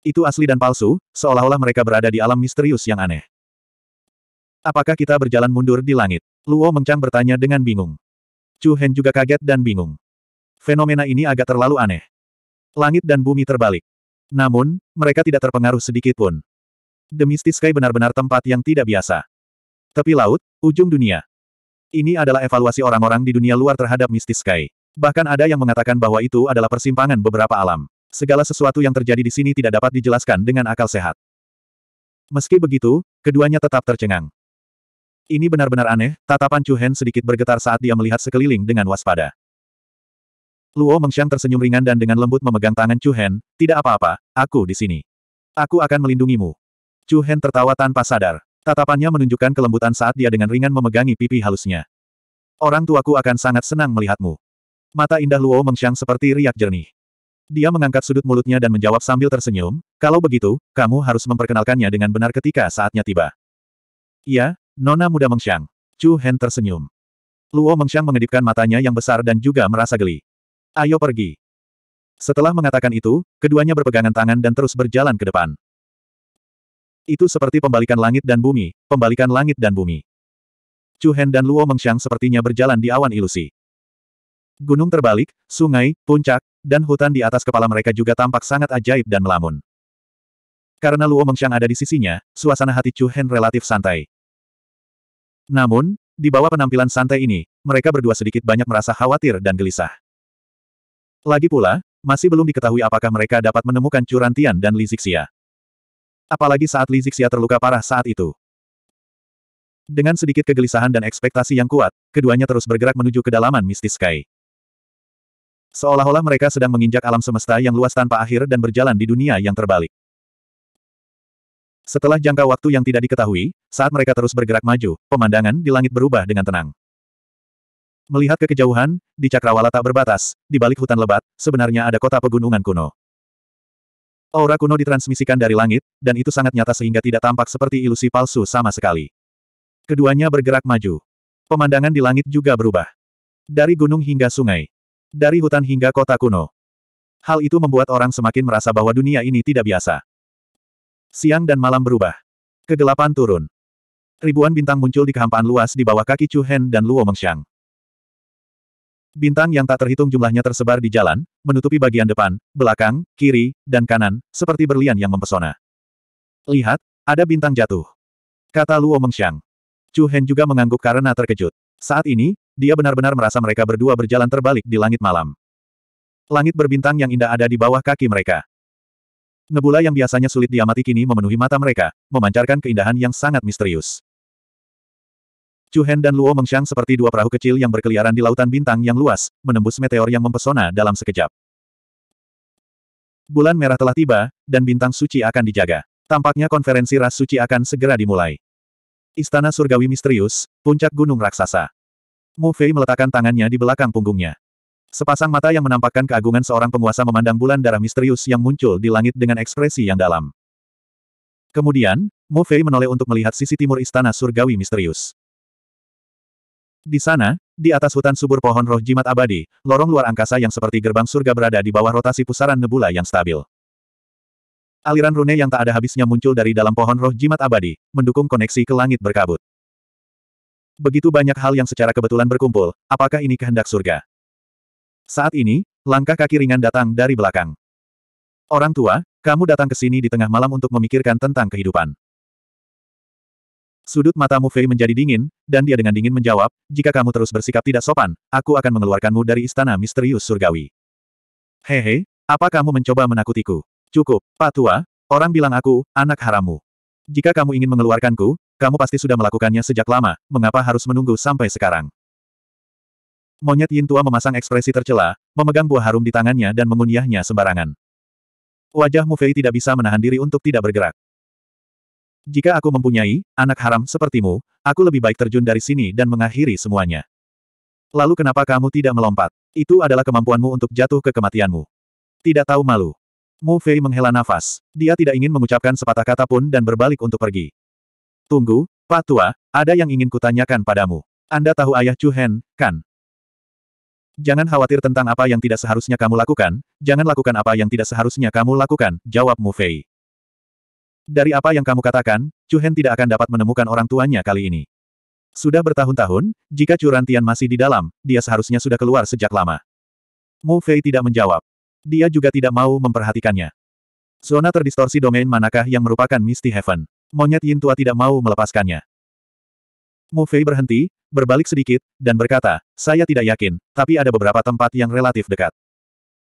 Itu asli dan palsu, seolah-olah mereka berada di alam misterius yang aneh. Apakah kita berjalan mundur di langit? Luo Mengchang bertanya dengan bingung. Chu Hen juga kaget dan bingung. Fenomena ini agak terlalu aneh. Langit dan bumi terbalik. Namun, mereka tidak terpengaruh sedikit pun. The Mystic Sky benar-benar tempat yang tidak biasa. Tepi laut, ujung dunia. Ini adalah evaluasi orang-orang di dunia luar terhadap Mystic Sky. Bahkan ada yang mengatakan bahwa itu adalah persimpangan beberapa alam. Segala sesuatu yang terjadi di sini tidak dapat dijelaskan dengan akal sehat. Meski begitu, keduanya tetap tercengang. Ini benar-benar aneh, tatapan Chu Hen sedikit bergetar saat dia melihat sekeliling dengan waspada. Luo Mengxiang tersenyum ringan dan dengan lembut memegang tangan Chu Hen, tidak apa-apa, aku di sini. Aku akan melindungimu. Chu Hen tertawa tanpa sadar. Tatapannya menunjukkan kelembutan saat dia dengan ringan memegangi pipi halusnya. Orang tuaku akan sangat senang melihatmu. Mata indah Luo Mengxiang seperti riak jernih. Dia mengangkat sudut mulutnya dan menjawab sambil tersenyum, kalau begitu, kamu harus memperkenalkannya dengan benar ketika saatnya tiba. Iya, Nona muda Mengsyang. Chu Hen tersenyum. Luo Mengsyang mengedipkan matanya yang besar dan juga merasa geli. Ayo pergi. Setelah mengatakan itu, keduanya berpegangan tangan dan terus berjalan ke depan. Itu seperti pembalikan langit dan bumi, pembalikan langit dan bumi. Chu Hen dan Luo Mengsyang sepertinya berjalan di awan ilusi. Gunung terbalik, sungai, puncak, dan hutan di atas kepala mereka juga tampak sangat ajaib dan melamun. Karena Luo Mengxiang ada di sisinya, suasana hati Chu Hen relatif santai. Namun, di bawah penampilan santai ini, mereka berdua sedikit banyak merasa khawatir dan gelisah. Lagi pula, masih belum diketahui apakah mereka dapat menemukan Curantian dan Lizixia. Apalagi saat Lizixia terluka parah saat itu. Dengan sedikit kegelisahan dan ekspektasi yang kuat, keduanya terus bergerak menuju kedalaman mistis Sky. Seolah-olah mereka sedang menginjak alam semesta yang luas tanpa akhir dan berjalan di dunia yang terbalik. Setelah jangka waktu yang tidak diketahui, saat mereka terus bergerak maju, pemandangan di langit berubah dengan tenang. Melihat ke kejauhan, di cakrawala tak berbatas, di balik hutan lebat, sebenarnya ada kota pegunungan kuno. Aura kuno ditransmisikan dari langit, dan itu sangat nyata sehingga tidak tampak seperti ilusi palsu sama sekali. Keduanya bergerak maju. Pemandangan di langit juga berubah. Dari gunung hingga sungai. Dari hutan hingga kota kuno. Hal itu membuat orang semakin merasa bahwa dunia ini tidak biasa. Siang dan malam berubah. Kegelapan turun. Ribuan bintang muncul di kehampaan luas di bawah kaki Chu Hen dan Luo Mengxiang. Bintang yang tak terhitung jumlahnya tersebar di jalan, menutupi bagian depan, belakang, kiri, dan kanan, seperti berlian yang mempesona. Lihat, ada bintang jatuh. Kata Luo Mengxiang. Chu Hen juga mengangguk karena terkejut. Saat ini, dia benar-benar merasa mereka berdua berjalan terbalik di langit malam. Langit berbintang yang indah ada di bawah kaki mereka. Nebula yang biasanya sulit diamati kini memenuhi mata mereka, memancarkan keindahan yang sangat misterius. Chu Hen dan Luo Mengshang seperti dua perahu kecil yang berkeliaran di lautan bintang yang luas, menembus meteor yang mempesona dalam sekejap. Bulan merah telah tiba, dan bintang suci akan dijaga. Tampaknya konferensi ras suci akan segera dimulai. Istana surgawi misterius, puncak gunung raksasa. Mu Fei meletakkan tangannya di belakang punggungnya. Sepasang mata yang menampakkan keagungan seorang penguasa memandang bulan darah misterius yang muncul di langit dengan ekspresi yang dalam. Kemudian, Mo Fei menoleh untuk melihat sisi timur istana surgawi misterius. Di sana, di atas hutan subur pohon roh jimat abadi, lorong luar angkasa yang seperti gerbang surga berada di bawah rotasi pusaran nebula yang stabil. Aliran rune yang tak ada habisnya muncul dari dalam pohon roh jimat abadi, mendukung koneksi ke langit berkabut. Begitu banyak hal yang secara kebetulan berkumpul, apakah ini kehendak surga? Saat ini, langkah kaki ringan datang dari belakang. Orang tua, kamu datang ke sini di tengah malam untuk memikirkan tentang kehidupan. Sudut matamu Fei menjadi dingin, dan dia dengan dingin menjawab, jika kamu terus bersikap tidak sopan, aku akan mengeluarkanmu dari istana misterius surgawi. Hehe, apa kamu mencoba menakutiku? Cukup, Pak Tua, orang bilang aku, anak haramu. Jika kamu ingin mengeluarkanku, kamu pasti sudah melakukannya sejak lama, mengapa harus menunggu sampai sekarang? Monyet Yin Tua memasang ekspresi tercela, memegang buah harum di tangannya dan mengunyahnya sembarangan. Wajah Mu Fei tidak bisa menahan diri untuk tidak bergerak. Jika aku mempunyai anak haram sepertimu, aku lebih baik terjun dari sini dan mengakhiri semuanya. Lalu kenapa kamu tidak melompat? Itu adalah kemampuanmu untuk jatuh ke kematianmu. Tidak tahu malu. Mu Fei menghela nafas. Dia tidak ingin mengucapkan sepatah kata pun dan berbalik untuk pergi. Tunggu, Pak Tua, ada yang ingin kutanyakan padamu. Anda tahu ayah Chu Hen, kan? Jangan khawatir tentang apa yang tidak seharusnya kamu lakukan, jangan lakukan apa yang tidak seharusnya kamu lakukan, jawab Mu Fei. Dari apa yang kamu katakan, Chu Hen tidak akan dapat menemukan orang tuanya kali ini. Sudah bertahun-tahun, jika Curantian masih di dalam, dia seharusnya sudah keluar sejak lama. Mu Fei tidak menjawab. Dia juga tidak mau memperhatikannya. Zona terdistorsi domain manakah yang merupakan Misty Heaven. Monyet Yin Tua tidak mau melepaskannya. Mu Fei berhenti, berbalik sedikit, dan berkata, saya tidak yakin, tapi ada beberapa tempat yang relatif dekat.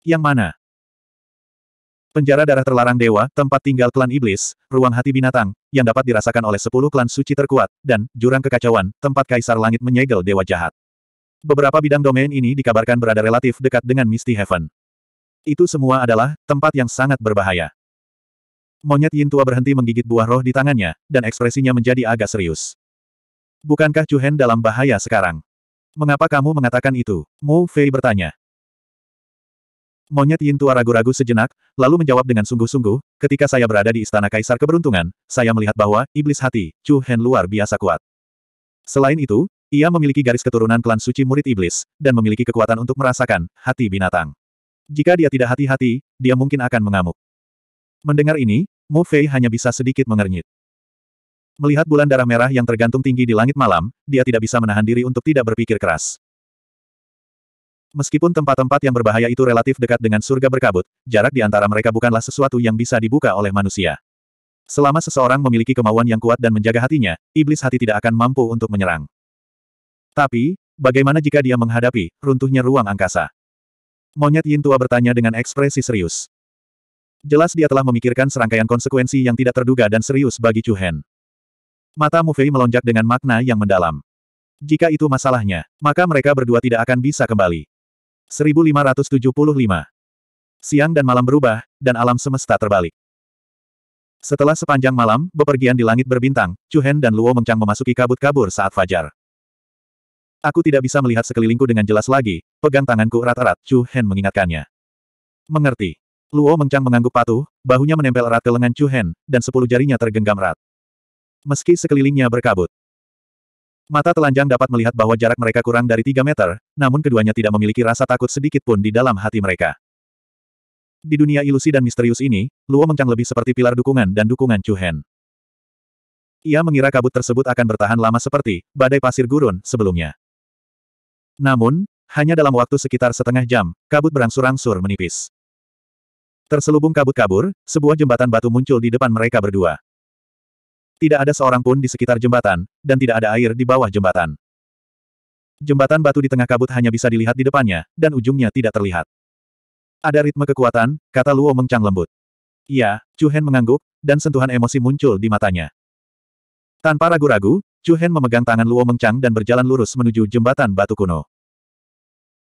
Yang mana? Penjara darah terlarang dewa, tempat tinggal klan iblis, ruang hati binatang, yang dapat dirasakan oleh sepuluh klan suci terkuat, dan jurang kekacauan, tempat kaisar langit menyegel dewa jahat. Beberapa bidang domain ini dikabarkan berada relatif dekat dengan Misty Heaven. Itu semua adalah tempat yang sangat berbahaya. Monyet Yin tua berhenti menggigit buah roh di tangannya, dan ekspresinya menjadi agak serius. Bukankah Chu Hen dalam bahaya sekarang? Mengapa kamu mengatakan itu? Mu Fei bertanya. Monyet Yin tua ragu-ragu sejenak, lalu menjawab dengan sungguh-sungguh, ketika saya berada di Istana Kaisar Keberuntungan, saya melihat bahwa iblis hati, Chu Hen luar biasa kuat. Selain itu, ia memiliki garis keturunan klan suci murid iblis, dan memiliki kekuatan untuk merasakan hati binatang. Jika dia tidak hati-hati, dia mungkin akan mengamuk. Mendengar ini, Mu Fei hanya bisa sedikit mengernyit. Melihat bulan darah merah yang tergantung tinggi di langit malam, dia tidak bisa menahan diri untuk tidak berpikir keras. Meskipun tempat-tempat yang berbahaya itu relatif dekat dengan surga berkabut, jarak di antara mereka bukanlah sesuatu yang bisa dibuka oleh manusia. Selama seseorang memiliki kemauan yang kuat dan menjaga hatinya, iblis hati tidak akan mampu untuk menyerang. Tapi, bagaimana jika dia menghadapi runtuhnya ruang angkasa? Monyet Yin Tua bertanya dengan ekspresi serius. Jelas dia telah memikirkan serangkaian konsekuensi yang tidak terduga dan serius bagi Chu Hen. Mata Mu Fei melonjak dengan makna yang mendalam. Jika itu masalahnya, maka mereka berdua tidak akan bisa kembali. 1575. Siang dan malam berubah, dan alam semesta terbalik. Setelah sepanjang malam, bepergian di langit berbintang, Chuhen dan Luo Mengchang memasuki kabut kabur saat fajar. Aku tidak bisa melihat sekelilingku dengan jelas lagi, pegang tanganku erat-erat, Chuhen mengingatkannya. Mengerti. Luo Mengchang mengangguk patuh, bahunya menempel erat ke lengan Chuhen, dan sepuluh jarinya tergenggam erat meski sekelilingnya berkabut. Mata telanjang dapat melihat bahwa jarak mereka kurang dari 3 meter, namun keduanya tidak memiliki rasa takut sedikit pun di dalam hati mereka. Di dunia ilusi dan misterius ini, Luo Mengkang lebih seperti pilar dukungan dan dukungan Chu Hen. Ia mengira kabut tersebut akan bertahan lama seperti badai pasir gurun sebelumnya. Namun, hanya dalam waktu sekitar setengah jam, kabut berangsur-angsur menipis. Terselubung kabut kabur, sebuah jembatan batu muncul di depan mereka berdua. Tidak ada seorang pun di sekitar jembatan, dan tidak ada air di bawah jembatan. Jembatan batu di tengah kabut hanya bisa dilihat di depannya, dan ujungnya tidak terlihat. Ada ritme kekuatan, kata Luo Mengcang lembut. Iya, Chu Hen mengangguk, dan sentuhan emosi muncul di matanya. Tanpa ragu-ragu, Chu Hen memegang tangan Luo Mengcang dan berjalan lurus menuju jembatan batu kuno.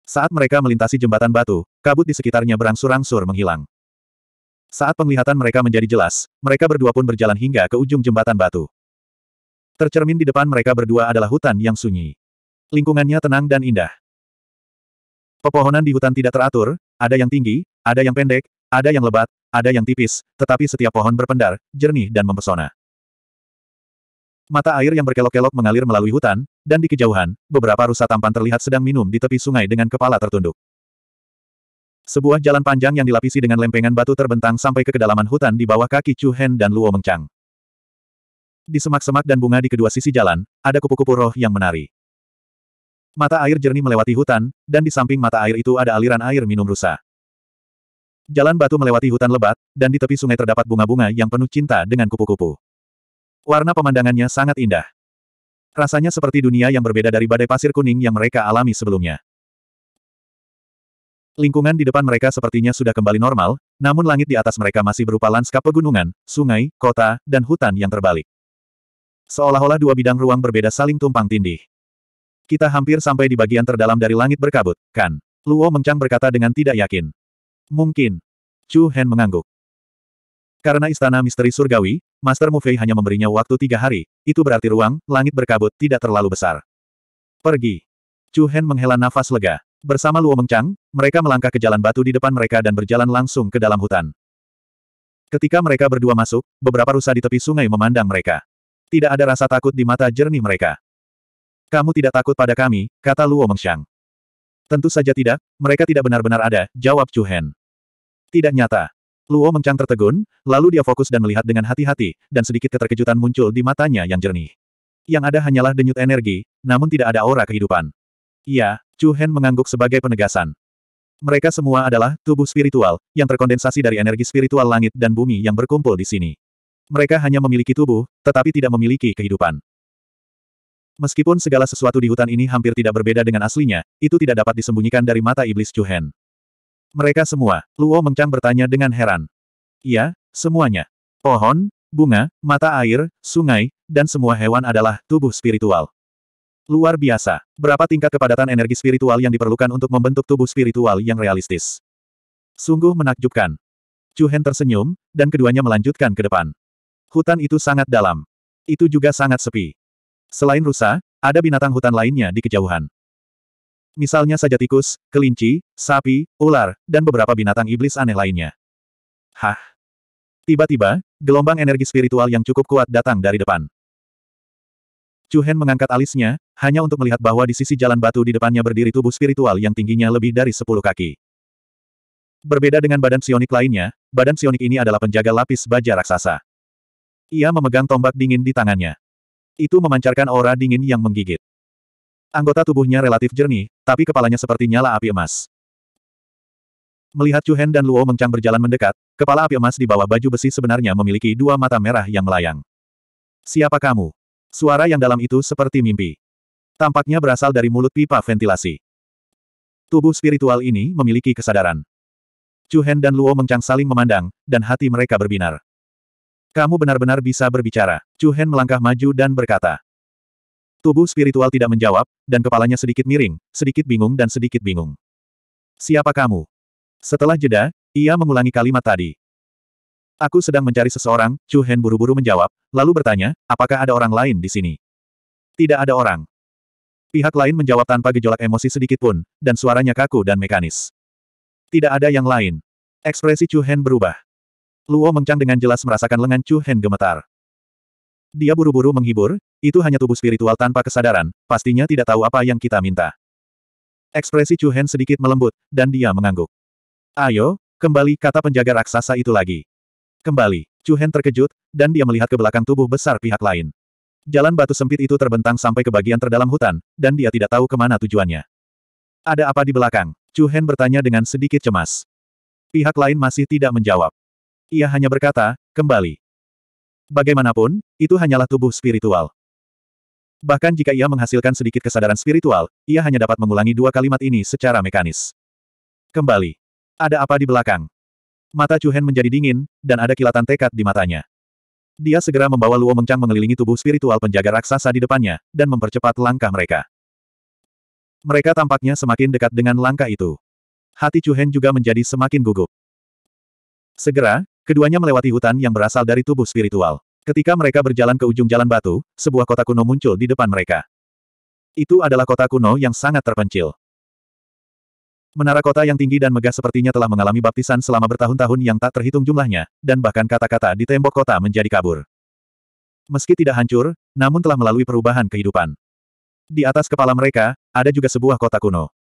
Saat mereka melintasi jembatan batu, kabut di sekitarnya berangsur-angsur menghilang. Saat penglihatan mereka menjadi jelas, mereka berdua pun berjalan hingga ke ujung jembatan batu. Tercermin di depan mereka berdua adalah hutan yang sunyi. Lingkungannya tenang dan indah. Pepohonan di hutan tidak teratur, ada yang tinggi, ada yang pendek, ada yang lebat, ada yang tipis, tetapi setiap pohon berpendar, jernih dan mempesona. Mata air yang berkelok-kelok mengalir melalui hutan, dan di kejauhan, beberapa rusa tampan terlihat sedang minum di tepi sungai dengan kepala tertunduk. Sebuah jalan panjang yang dilapisi dengan lempengan batu terbentang sampai ke kedalaman hutan di bawah kaki Chu Hen dan Luo Mengchang. Di semak-semak dan bunga di kedua sisi jalan, ada kupu-kupu roh yang menari. Mata air jernih melewati hutan, dan di samping mata air itu ada aliran air minum rusa. Jalan batu melewati hutan lebat, dan di tepi sungai terdapat bunga-bunga yang penuh cinta dengan kupu-kupu. Warna pemandangannya sangat indah. Rasanya seperti dunia yang berbeda dari badai pasir kuning yang mereka alami sebelumnya. Lingkungan di depan mereka sepertinya sudah kembali normal, namun langit di atas mereka masih berupa lanskap pegunungan, sungai, kota, dan hutan yang terbalik. Seolah-olah dua bidang ruang berbeda saling tumpang tindih. Kita hampir sampai di bagian terdalam dari langit berkabut, kan? Luo Mengchang berkata dengan tidak yakin. Mungkin. Chu Hen mengangguk. Karena istana misteri surgawi, Master Mu Fei hanya memberinya waktu tiga hari, itu berarti ruang, langit berkabut, tidak terlalu besar. Pergi. Chu Hen menghela nafas lega. Bersama Luo Mengchang, mereka melangkah ke jalan batu di depan mereka dan berjalan langsung ke dalam hutan. Ketika mereka berdua masuk, beberapa rusa di tepi sungai memandang mereka. Tidak ada rasa takut di mata jernih mereka. Kamu tidak takut pada kami, kata Luo Mengchang. Tentu saja tidak, mereka tidak benar-benar ada, jawab Chu Hen. Tidak nyata. Luo Mengchang tertegun, lalu dia fokus dan melihat dengan hati-hati, dan sedikit keterkejutan muncul di matanya yang jernih. Yang ada hanyalah denyut energi, namun tidak ada aura kehidupan. Iya, Chu Hen mengangguk sebagai penegasan. Mereka semua adalah tubuh spiritual, yang terkondensasi dari energi spiritual langit dan bumi yang berkumpul di sini. Mereka hanya memiliki tubuh, tetapi tidak memiliki kehidupan. Meskipun segala sesuatu di hutan ini hampir tidak berbeda dengan aslinya, itu tidak dapat disembunyikan dari mata iblis Chu Hen. Mereka semua, Luo Mengcang bertanya dengan heran. Iya, semuanya. Pohon, bunga, mata air, sungai, dan semua hewan adalah tubuh spiritual. Luar biasa. Berapa tingkat kepadatan energi spiritual yang diperlukan untuk membentuk tubuh spiritual yang realistis? Sungguh menakjubkan. Chu Hen tersenyum, dan keduanya melanjutkan ke depan. Hutan itu sangat dalam. Itu juga sangat sepi. Selain rusa, ada binatang hutan lainnya di kejauhan. Misalnya saja tikus, kelinci, sapi, ular, dan beberapa binatang iblis aneh lainnya. Hah? Tiba-tiba, gelombang energi spiritual yang cukup kuat datang dari depan. Chu Hen mengangkat alisnya, hanya untuk melihat bahwa di sisi jalan batu di depannya berdiri tubuh spiritual yang tingginya lebih dari sepuluh kaki. Berbeda dengan badan Sionik lainnya, badan Sionik ini adalah penjaga lapis baja raksasa. Ia memegang tombak dingin di tangannya. Itu memancarkan aura dingin yang menggigit. Anggota tubuhnya relatif jernih, tapi kepalanya seperti nyala api emas. Melihat Chu Hen dan Luo Mengcang berjalan mendekat, kepala api emas di bawah baju besi sebenarnya memiliki dua mata merah yang melayang. Siapa kamu? Suara yang dalam itu seperti mimpi. Tampaknya berasal dari mulut pipa ventilasi. Tubuh spiritual ini memiliki kesadaran. Chu Hen dan Luo mencang saling memandang, dan hati mereka berbinar. Kamu benar-benar bisa berbicara. Chu Hen melangkah maju dan berkata. Tubuh spiritual tidak menjawab, dan kepalanya sedikit miring, sedikit bingung dan sedikit bingung. Siapa kamu? Setelah jeda, ia mengulangi kalimat tadi. Aku sedang mencari seseorang, Chu Hen buru-buru menjawab, lalu bertanya, apakah ada orang lain di sini? Tidak ada orang. Pihak lain menjawab tanpa gejolak emosi sedikit pun, dan suaranya kaku dan mekanis. Tidak ada yang lain. Ekspresi Chu Hen berubah. Luo mengcang dengan jelas merasakan lengan Chu Hen gemetar. Dia buru-buru menghibur, itu hanya tubuh spiritual tanpa kesadaran, pastinya tidak tahu apa yang kita minta. Ekspresi Chu Hen sedikit melembut, dan dia mengangguk. Ayo, kembali kata penjaga raksasa itu lagi. Kembali, Chu Hen terkejut, dan dia melihat ke belakang tubuh besar pihak lain. Jalan batu sempit itu terbentang sampai ke bagian terdalam hutan, dan dia tidak tahu kemana tujuannya. Ada apa di belakang? Chu Hen bertanya dengan sedikit cemas. Pihak lain masih tidak menjawab. Ia hanya berkata, kembali. Bagaimanapun, itu hanyalah tubuh spiritual. Bahkan jika ia menghasilkan sedikit kesadaran spiritual, ia hanya dapat mengulangi dua kalimat ini secara mekanis. Kembali. Ada apa di belakang? Mata Chu Hen menjadi dingin, dan ada kilatan tekad di matanya. Dia segera membawa Luo Mengchang mengelilingi tubuh spiritual penjaga raksasa di depannya, dan mempercepat langkah mereka. Mereka tampaknya semakin dekat dengan langkah itu. Hati Chu Hen juga menjadi semakin gugup. Segera, keduanya melewati hutan yang berasal dari tubuh spiritual. Ketika mereka berjalan ke ujung jalan batu, sebuah kota kuno muncul di depan mereka. Itu adalah kota kuno yang sangat terpencil. Menara kota yang tinggi dan megah sepertinya telah mengalami baptisan selama bertahun-tahun yang tak terhitung jumlahnya, dan bahkan kata-kata di tembok kota menjadi kabur. Meski tidak hancur, namun telah melalui perubahan kehidupan. Di atas kepala mereka, ada juga sebuah kota kuno.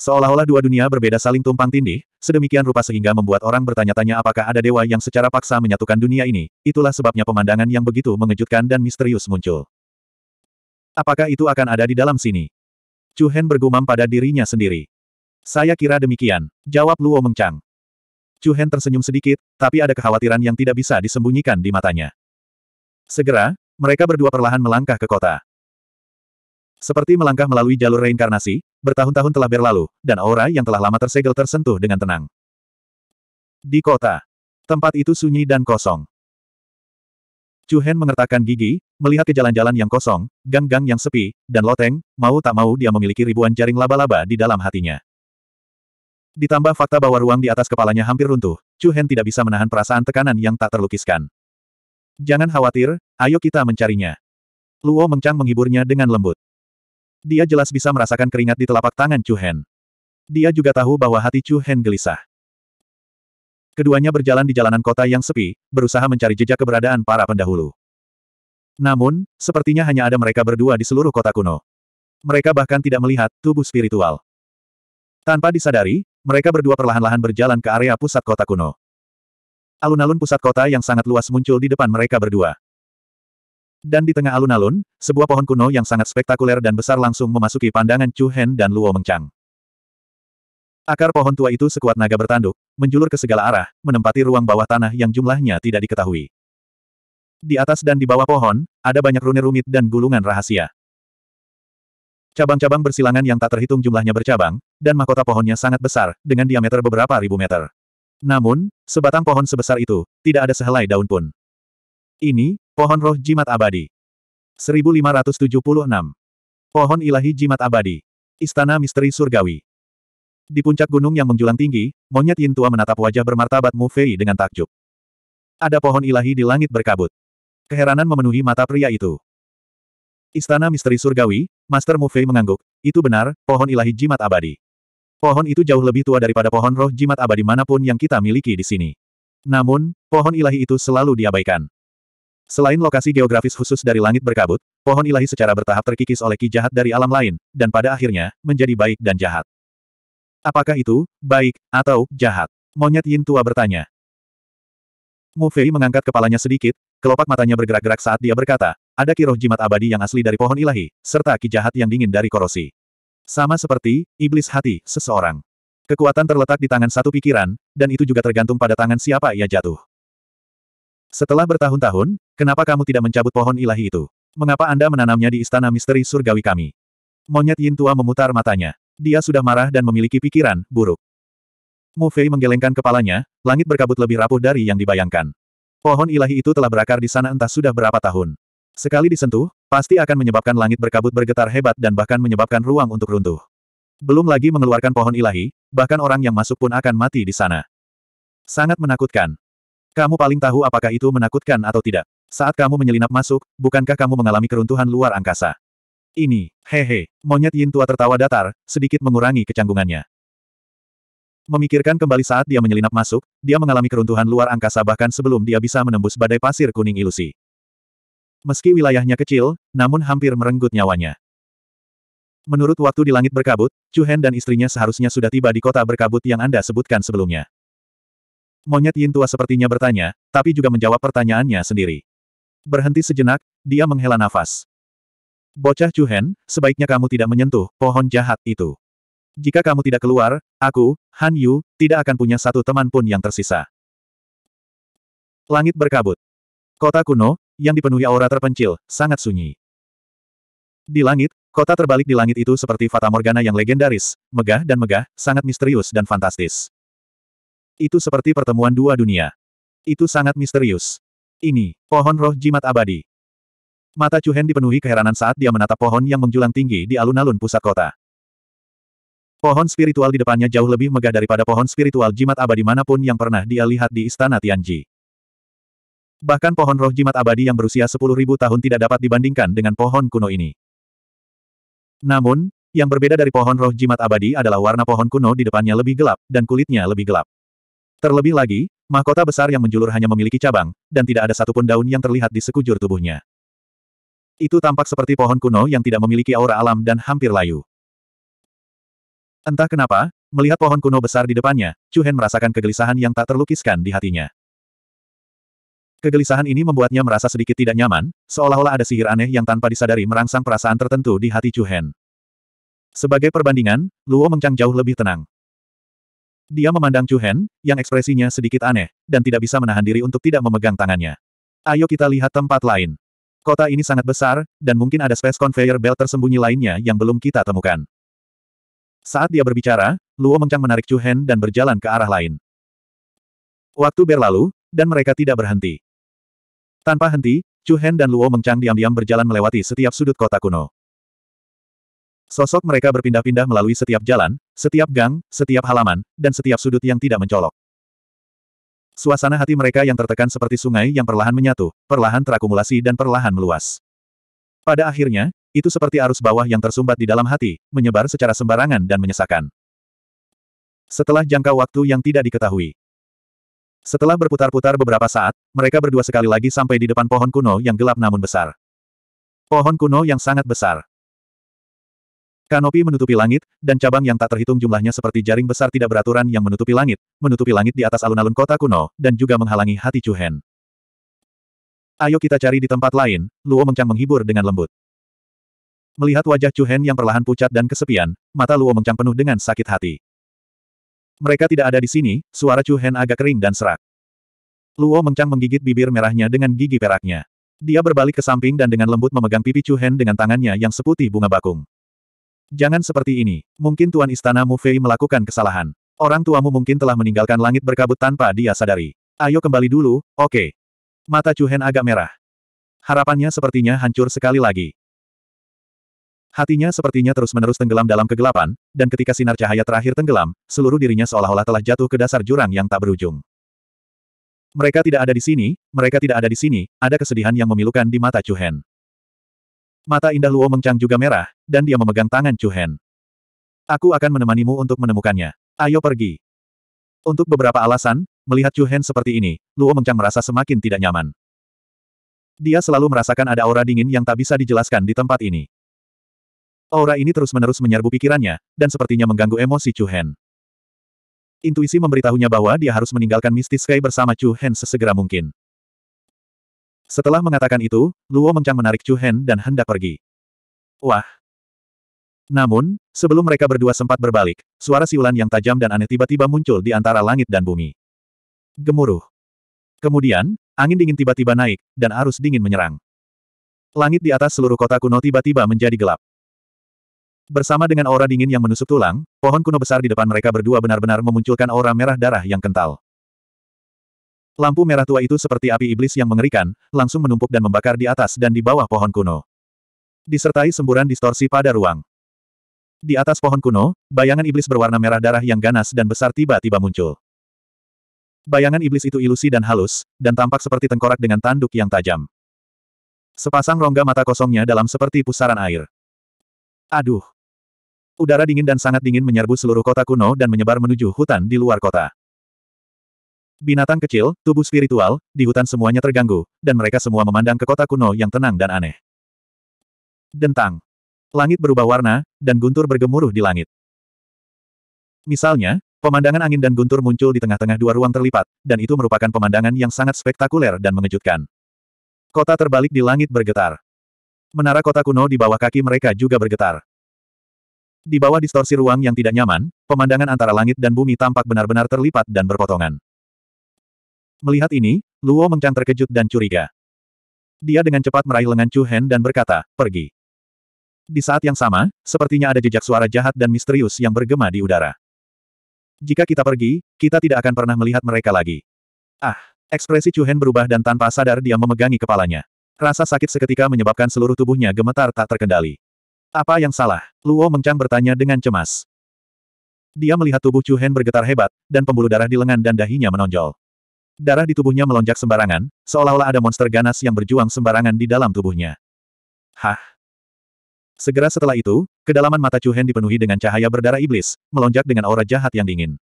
Seolah-olah dua dunia berbeda saling tumpang tindih, sedemikian rupa sehingga membuat orang bertanya-tanya apakah ada dewa yang secara paksa menyatukan dunia ini, itulah sebabnya pemandangan yang begitu mengejutkan dan misterius muncul. Apakah itu akan ada di dalam sini? Chu Hen bergumam pada dirinya sendiri. Saya kira demikian, jawab Luo Mengchang. Chu Hen tersenyum sedikit, tapi ada kekhawatiran yang tidak bisa disembunyikan di matanya. Segera, mereka berdua perlahan melangkah ke kota. Seperti melangkah melalui jalur reinkarnasi, bertahun-tahun telah berlalu, dan aura yang telah lama tersegel tersentuh dengan tenang. Di kota, tempat itu sunyi dan kosong. Chu Hen mengertakkan gigi, Melihat ke jalan-jalan yang kosong, gang-gang yang sepi, dan loteng, mau tak mau dia memiliki ribuan jaring laba-laba di dalam hatinya. Ditambah fakta bahwa ruang di atas kepalanya hampir runtuh, Chu Hen tidak bisa menahan perasaan tekanan yang tak terlukiskan. Jangan khawatir, ayo kita mencarinya. Luo Mengchang menghiburnya dengan lembut. Dia jelas bisa merasakan keringat di telapak tangan Chu Hen. Dia juga tahu bahwa hati Chu Hen gelisah. Keduanya berjalan di jalanan kota yang sepi, berusaha mencari jejak keberadaan para pendahulu. Namun, sepertinya hanya ada mereka berdua di seluruh kota kuno. Mereka bahkan tidak melihat tubuh spiritual. Tanpa disadari, mereka berdua perlahan-lahan berjalan ke area pusat kota kuno. Alun-alun pusat kota yang sangat luas muncul di depan mereka berdua. Dan di tengah alun-alun, sebuah pohon kuno yang sangat spektakuler dan besar langsung memasuki pandangan Chu Hen dan Luo Mengchang. Akar pohon tua itu sekuat naga bertanduk, menjulur ke segala arah, menempati ruang bawah tanah yang jumlahnya tidak diketahui. Di atas dan di bawah pohon, ada banyak rune rumit dan gulungan rahasia. Cabang-cabang bersilangan yang tak terhitung jumlahnya bercabang, dan mahkota pohonnya sangat besar, dengan diameter beberapa ribu meter. Namun, sebatang pohon sebesar itu, tidak ada sehelai daun pun. Ini, pohon roh jimat abadi. 1576. Pohon ilahi jimat abadi. Istana misteri surgawi. Di puncak gunung yang menjulang tinggi, monyet Yin Tua menatap wajah bermartabat Mu Fei dengan takjub. Ada pohon ilahi di langit berkabut. Keheranan memenuhi mata pria itu. Istana misteri surgawi, Master Mufei mengangguk, itu benar, pohon ilahi jimat abadi. Pohon itu jauh lebih tua daripada pohon roh jimat abadi manapun yang kita miliki di sini. Namun, pohon ilahi itu selalu diabaikan. Selain lokasi geografis khusus dari langit berkabut, pohon ilahi secara bertahap terkikis oleh ki jahat dari alam lain, dan pada akhirnya, menjadi baik dan jahat. Apakah itu, baik, atau, jahat? Monyet Yin tua bertanya. Mu Fei mengangkat kepalanya sedikit, Kelopak matanya bergerak-gerak saat dia berkata, ada kiroh jimat abadi yang asli dari pohon ilahi, serta ki jahat yang dingin dari korosi. Sama seperti, iblis hati, seseorang. Kekuatan terletak di tangan satu pikiran, dan itu juga tergantung pada tangan siapa ia jatuh. Setelah bertahun-tahun, kenapa kamu tidak mencabut pohon ilahi itu? Mengapa Anda menanamnya di istana misteri surgawi kami? Monyet Yin Tua memutar matanya. Dia sudah marah dan memiliki pikiran buruk. Mu Fei menggelengkan kepalanya, langit berkabut lebih rapuh dari yang dibayangkan. Pohon ilahi itu telah berakar di sana entah sudah berapa tahun. Sekali disentuh, pasti akan menyebabkan langit berkabut bergetar hebat dan bahkan menyebabkan ruang untuk runtuh. Belum lagi mengeluarkan pohon ilahi, bahkan orang yang masuk pun akan mati di sana. Sangat menakutkan. Kamu paling tahu apakah itu menakutkan atau tidak. Saat kamu menyelinap masuk, bukankah kamu mengalami keruntuhan luar angkasa? Ini, hehe, monyet Yin tua tertawa datar, sedikit mengurangi kecanggungannya. Memikirkan kembali saat dia menyelinap masuk, dia mengalami keruntuhan luar angkasa bahkan sebelum dia bisa menembus badai pasir kuning ilusi. Meski wilayahnya kecil, namun hampir merenggut nyawanya. Menurut waktu di langit berkabut, Chu Hen dan istrinya seharusnya sudah tiba di kota berkabut yang Anda sebutkan sebelumnya. Monyet Yin tua sepertinya bertanya, tapi juga menjawab pertanyaannya sendiri. Berhenti sejenak, dia menghela nafas. Bocah Chu Hen, sebaiknya kamu tidak menyentuh pohon jahat itu. Jika kamu tidak keluar, aku, Han Yu, tidak akan punya satu teman pun yang tersisa. Langit berkabut. Kota kuno, yang dipenuhi aura terpencil, sangat sunyi. Di langit, kota terbalik di langit itu seperti Fata Morgana yang legendaris, megah dan megah, sangat misterius dan fantastis. Itu seperti pertemuan dua dunia. Itu sangat misterius. Ini, pohon roh jimat abadi. Mata Hen dipenuhi keheranan saat dia menatap pohon yang menjulang tinggi di alun-alun pusat kota. Pohon spiritual di depannya jauh lebih megah daripada pohon spiritual jimat abadi manapun yang pernah dia lihat di istana Tianji. Bahkan pohon roh jimat abadi yang berusia 10.000 tahun tidak dapat dibandingkan dengan pohon kuno ini. Namun, yang berbeda dari pohon roh jimat abadi adalah warna pohon kuno di depannya lebih gelap, dan kulitnya lebih gelap. Terlebih lagi, mahkota besar yang menjulur hanya memiliki cabang, dan tidak ada satupun daun yang terlihat di sekujur tubuhnya. Itu tampak seperti pohon kuno yang tidak memiliki aura alam dan hampir layu. Entah kenapa, melihat pohon kuno besar di depannya, Chu Hen merasakan kegelisahan yang tak terlukiskan di hatinya. Kegelisahan ini membuatnya merasa sedikit tidak nyaman, seolah-olah ada sihir aneh yang tanpa disadari merangsang perasaan tertentu di hati Chu Hen. Sebagai perbandingan, Luo Mengchang jauh lebih tenang. Dia memandang Chu Hen, yang ekspresinya sedikit aneh, dan tidak bisa menahan diri untuk tidak memegang tangannya. Ayo kita lihat tempat lain. Kota ini sangat besar, dan mungkin ada space conveyor belt tersembunyi lainnya yang belum kita temukan. Saat dia berbicara, Luo Mengchang menarik Chu Hen dan berjalan ke arah lain. Waktu berlalu, dan mereka tidak berhenti. Tanpa henti, Chu Hen dan Luo Mengcang diam-diam berjalan melewati setiap sudut kota kuno. Sosok mereka berpindah-pindah melalui setiap jalan, setiap gang, setiap halaman, dan setiap sudut yang tidak mencolok. Suasana hati mereka yang tertekan seperti sungai yang perlahan menyatu, perlahan terakumulasi dan perlahan meluas. Pada akhirnya, itu seperti arus bawah yang tersumbat di dalam hati, menyebar secara sembarangan dan menyesakan. Setelah jangka waktu yang tidak diketahui. Setelah berputar-putar beberapa saat, mereka berdua sekali lagi sampai di depan pohon kuno yang gelap namun besar. Pohon kuno yang sangat besar. Kanopi menutupi langit, dan cabang yang tak terhitung jumlahnya seperti jaring besar tidak beraturan yang menutupi langit, menutupi langit di atas alun-alun kota kuno, dan juga menghalangi hati Chu Hen. Ayo kita cari di tempat lain, Luo Mengchang menghibur dengan lembut. Melihat wajah Chu Hen yang perlahan pucat dan kesepian, mata Luo mengcam penuh dengan sakit hati. Mereka tidak ada di sini, suara Chu Hen agak kering dan serak. Luo mengcang menggigit bibir merahnya dengan gigi peraknya. Dia berbalik ke samping dan dengan lembut memegang pipi Chu Hen dengan tangannya yang seputih bunga bakung. Jangan seperti ini. Mungkin Tuan Istana Mu Fei melakukan kesalahan. Orang tuamu mungkin telah meninggalkan langit berkabut tanpa dia sadari. Ayo kembali dulu, oke. Okay. Mata Chu Hen agak merah. Harapannya sepertinya hancur sekali lagi. Hatinya sepertinya terus-menerus tenggelam dalam kegelapan, dan ketika sinar cahaya terakhir tenggelam, seluruh dirinya seolah-olah telah jatuh ke dasar jurang yang tak berujung. Mereka tidak ada di sini, mereka tidak ada di sini, ada kesedihan yang memilukan di mata Chuhen. Mata indah Luo Mengcang juga merah, dan dia memegang tangan Chuhen. Aku akan menemanimu untuk menemukannya. Ayo pergi. Untuk beberapa alasan, melihat Chuhen seperti ini, Luo Mengcang merasa semakin tidak nyaman. Dia selalu merasakan ada aura dingin yang tak bisa dijelaskan di tempat ini. Aura ini terus-menerus menyerbu pikirannya, dan sepertinya mengganggu emosi Chu Hen. Intuisi memberitahunya bahwa dia harus meninggalkan Misty Sky bersama Chu Hen sesegera mungkin. Setelah mengatakan itu, Luo Mengcang menarik Chu Hen dan hendak pergi. Wah! Namun, sebelum mereka berdua sempat berbalik, suara siulan yang tajam dan aneh tiba-tiba muncul di antara langit dan bumi. Gemuruh. Kemudian, angin dingin tiba-tiba naik, dan arus dingin menyerang. Langit di atas seluruh kota kuno tiba-tiba menjadi gelap. Bersama dengan aura dingin yang menusuk tulang, pohon kuno besar di depan mereka berdua benar-benar memunculkan aura merah darah yang kental. Lampu merah tua itu seperti api iblis yang mengerikan, langsung menumpuk dan membakar di atas dan di bawah pohon kuno. Disertai semburan distorsi pada ruang. Di atas pohon kuno, bayangan iblis berwarna merah darah yang ganas dan besar tiba-tiba muncul. Bayangan iblis itu ilusi dan halus, dan tampak seperti tengkorak dengan tanduk yang tajam. Sepasang rongga mata kosongnya dalam seperti pusaran air. Aduh! Udara dingin dan sangat dingin menyerbu seluruh kota kuno dan menyebar menuju hutan di luar kota. Binatang kecil, tubuh spiritual, di hutan semuanya terganggu, dan mereka semua memandang ke kota kuno yang tenang dan aneh. Dentang. Langit berubah warna, dan guntur bergemuruh di langit. Misalnya, pemandangan angin dan guntur muncul di tengah-tengah dua ruang terlipat, dan itu merupakan pemandangan yang sangat spektakuler dan mengejutkan. Kota terbalik di langit bergetar. Menara kota kuno di bawah kaki mereka juga bergetar. Di bawah distorsi ruang yang tidak nyaman, pemandangan antara langit dan bumi tampak benar-benar terlipat dan berpotongan. Melihat ini, Luo mencang terkejut dan curiga. Dia dengan cepat meraih lengan Chu Hen dan berkata, pergi. Di saat yang sama, sepertinya ada jejak suara jahat dan misterius yang bergema di udara. Jika kita pergi, kita tidak akan pernah melihat mereka lagi. Ah, ekspresi Chu Hen berubah dan tanpa sadar dia memegangi kepalanya. Rasa sakit seketika menyebabkan seluruh tubuhnya gemetar tak terkendali. Apa yang salah? Luo Mengchang bertanya dengan cemas. Dia melihat tubuh Chu Hen bergetar hebat, dan pembuluh darah di lengan dan dahinya menonjol. Darah di tubuhnya melonjak sembarangan, seolah-olah ada monster ganas yang berjuang sembarangan di dalam tubuhnya. Hah? Segera setelah itu, kedalaman mata Chu Hen dipenuhi dengan cahaya berdarah iblis, melonjak dengan aura jahat yang dingin.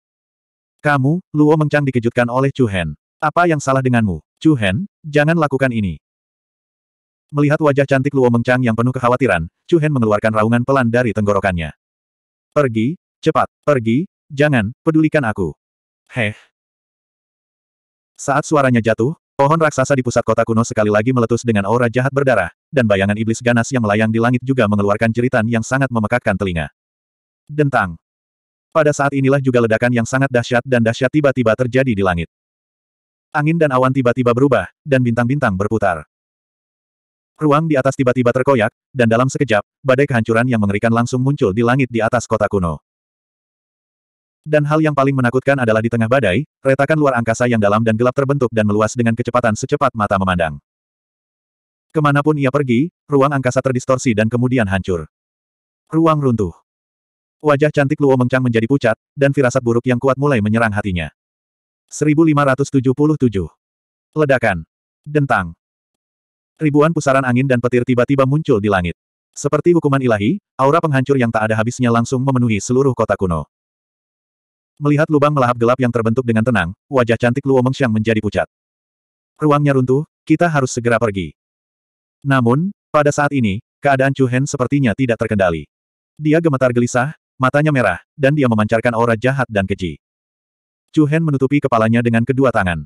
Kamu, Luo Mengchang dikejutkan oleh Chu Hen. Apa yang salah denganmu? Chu Hen, jangan lakukan ini. Melihat wajah cantik Luo Mengchang yang penuh kekhawatiran, Chu Hen mengeluarkan raungan pelan dari tenggorokannya. Pergi, cepat, pergi, jangan, pedulikan aku. Heh. Saat suaranya jatuh, pohon raksasa di pusat kota kuno sekali lagi meletus dengan aura jahat berdarah, dan bayangan iblis ganas yang melayang di langit juga mengeluarkan jeritan yang sangat memekakkan telinga. Dentang. Pada saat inilah juga ledakan yang sangat dahsyat dan dahsyat tiba-tiba terjadi di langit. Angin dan awan tiba-tiba berubah, dan bintang-bintang berputar. Ruang di atas tiba-tiba terkoyak, dan dalam sekejap, badai kehancuran yang mengerikan langsung muncul di langit di atas kota kuno. Dan hal yang paling menakutkan adalah di tengah badai, retakan luar angkasa yang dalam dan gelap terbentuk dan meluas dengan kecepatan secepat mata memandang. Kemanapun ia pergi, ruang angkasa terdistorsi dan kemudian hancur. Ruang runtuh. Wajah cantik Luo mengchang menjadi pucat, dan firasat buruk yang kuat mulai menyerang hatinya. 1577. Ledakan. Dentang ribuan pusaran angin dan petir tiba-tiba muncul di langit. Seperti hukuman ilahi, aura penghancur yang tak ada habisnya langsung memenuhi seluruh kota kuno. Melihat lubang melahap gelap yang terbentuk dengan tenang, wajah cantik Luo Mengxiang menjadi pucat. Ruangnya runtuh, kita harus segera pergi. Namun, pada saat ini, keadaan Chu Hen sepertinya tidak terkendali. Dia gemetar gelisah, matanya merah, dan dia memancarkan aura jahat dan keji. Chu Hen menutupi kepalanya dengan kedua tangan.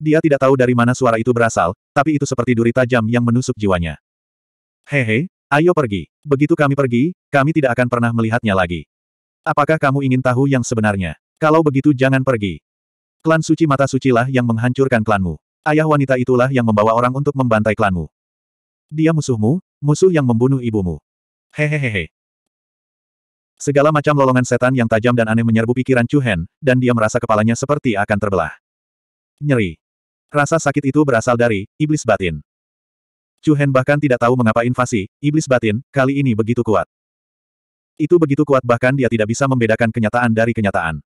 Dia tidak tahu dari mana suara itu berasal, tapi itu seperti duri tajam yang menusuk jiwanya. Hehe, ayo pergi. Begitu kami pergi, kami tidak akan pernah melihatnya lagi. Apakah kamu ingin tahu yang sebenarnya? Kalau begitu jangan pergi. Klan suci mata sucilah yang menghancurkan klanmu. Ayah wanita itulah yang membawa orang untuk membantai klanmu. Dia musuhmu, musuh yang membunuh ibumu. Hehehehe. Segala macam lolongan setan yang tajam dan aneh menyerbu pikiran Chu Hen, dan dia merasa kepalanya seperti akan terbelah. Nyeri. Rasa sakit itu berasal dari iblis batin. Chu Hen bahkan tidak tahu mengapa invasi iblis batin kali ini begitu kuat. Itu begitu kuat bahkan dia tidak bisa membedakan kenyataan dari kenyataan.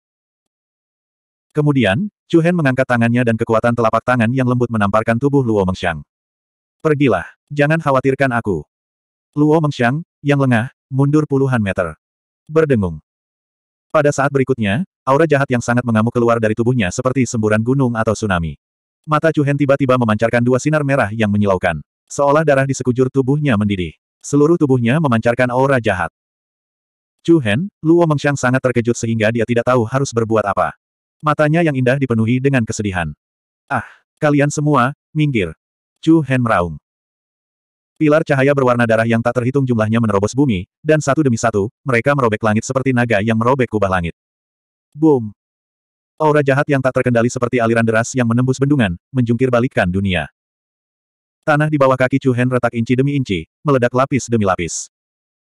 Kemudian, Chu Hen mengangkat tangannya dan kekuatan telapak tangan yang lembut menamparkan tubuh Luo Mengxiang. Pergilah, jangan khawatirkan aku. Luo Mengxiang, yang lengah, mundur puluhan meter. Berdengung. Pada saat berikutnya, aura jahat yang sangat mengamuk keluar dari tubuhnya seperti semburan gunung atau tsunami. Mata Chuhen tiba-tiba memancarkan dua sinar merah yang menyilaukan. Seolah darah di sekujur tubuhnya mendidih. Seluruh tubuhnya memancarkan aura jahat. Chuhen, Luo Mengxiang sangat terkejut sehingga dia tidak tahu harus berbuat apa. Matanya yang indah dipenuhi dengan kesedihan. Ah, kalian semua, minggir. Chuhen meraung. Pilar cahaya berwarna darah yang tak terhitung jumlahnya menerobos bumi, dan satu demi satu, mereka merobek langit seperti naga yang merobek kubah langit. Boom! Aura jahat yang tak terkendali seperti aliran deras yang menembus bendungan, menjungkir balikkan dunia. Tanah di bawah kaki Chu Hen retak inci demi inci, meledak lapis demi lapis.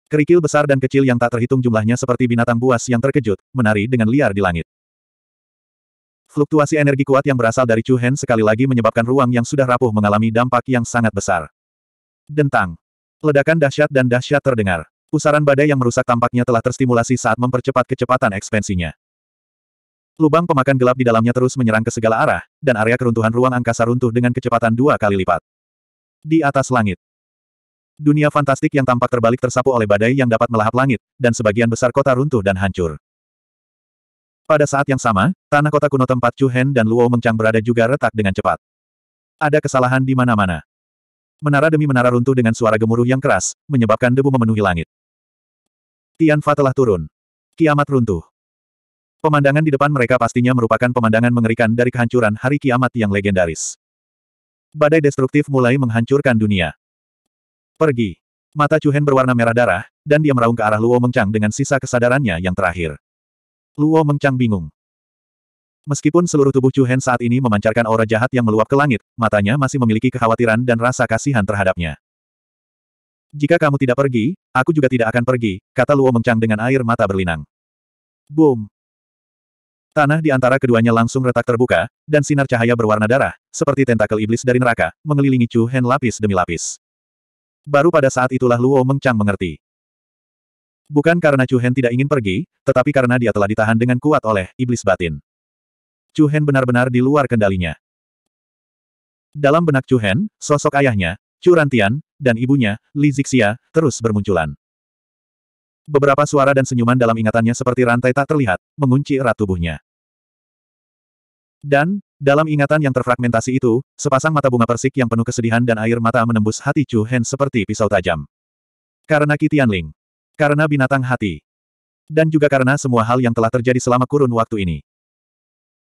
Kerikil besar dan kecil yang tak terhitung jumlahnya seperti binatang buas yang terkejut, menari dengan liar di langit. Fluktuasi energi kuat yang berasal dari Chu Hen sekali lagi menyebabkan ruang yang sudah rapuh mengalami dampak yang sangat besar. Dentang. Ledakan dahsyat dan dahsyat terdengar. Pusaran badai yang merusak tampaknya telah terstimulasi saat mempercepat kecepatan ekspansinya. Lubang pemakan gelap di dalamnya terus menyerang ke segala arah, dan area keruntuhan ruang angkasa runtuh dengan kecepatan dua kali lipat. Di atas langit. Dunia fantastik yang tampak terbalik tersapu oleh badai yang dapat melahap langit, dan sebagian besar kota runtuh dan hancur. Pada saat yang sama, tanah kota kuno tempat Chu Hen dan Luo Mengchang berada juga retak dengan cepat. Ada kesalahan di mana-mana. Menara demi menara runtuh dengan suara gemuruh yang keras, menyebabkan debu memenuhi langit. Tianfa telah turun. Kiamat runtuh. Pemandangan di depan mereka pastinya merupakan pemandangan mengerikan dari kehancuran hari kiamat yang legendaris. Badai destruktif mulai menghancurkan dunia. Pergi. Mata Chuhen berwarna merah darah, dan dia meraung ke arah Luo Mengchang dengan sisa kesadarannya yang terakhir. Luo Mengchang bingung. Meskipun seluruh tubuh Chuhen saat ini memancarkan aura jahat yang meluap ke langit, matanya masih memiliki kekhawatiran dan rasa kasihan terhadapnya. Jika kamu tidak pergi, aku juga tidak akan pergi, kata Luo Mengchang dengan air mata berlinang. Boom! Tanah di antara keduanya langsung retak terbuka, dan sinar cahaya berwarna darah, seperti tentakel iblis dari neraka, mengelilingi Chu Hen lapis demi lapis. Baru pada saat itulah Luo Mengcang mengerti. Bukan karena Chu Hen tidak ingin pergi, tetapi karena dia telah ditahan dengan kuat oleh iblis batin. Chu Hen benar-benar di luar kendalinya. Dalam benak Chu Hen, sosok ayahnya, Chu Rantian, dan ibunya, Li Zixia, terus bermunculan. Beberapa suara dan senyuman dalam ingatannya seperti rantai tak terlihat, mengunci erat tubuhnya. Dan, dalam ingatan yang terfragmentasi itu, sepasang mata bunga persik yang penuh kesedihan dan air mata menembus hati Chu Hen seperti pisau tajam. Karena Kitianling. Karena binatang hati. Dan juga karena semua hal yang telah terjadi selama kurun waktu ini.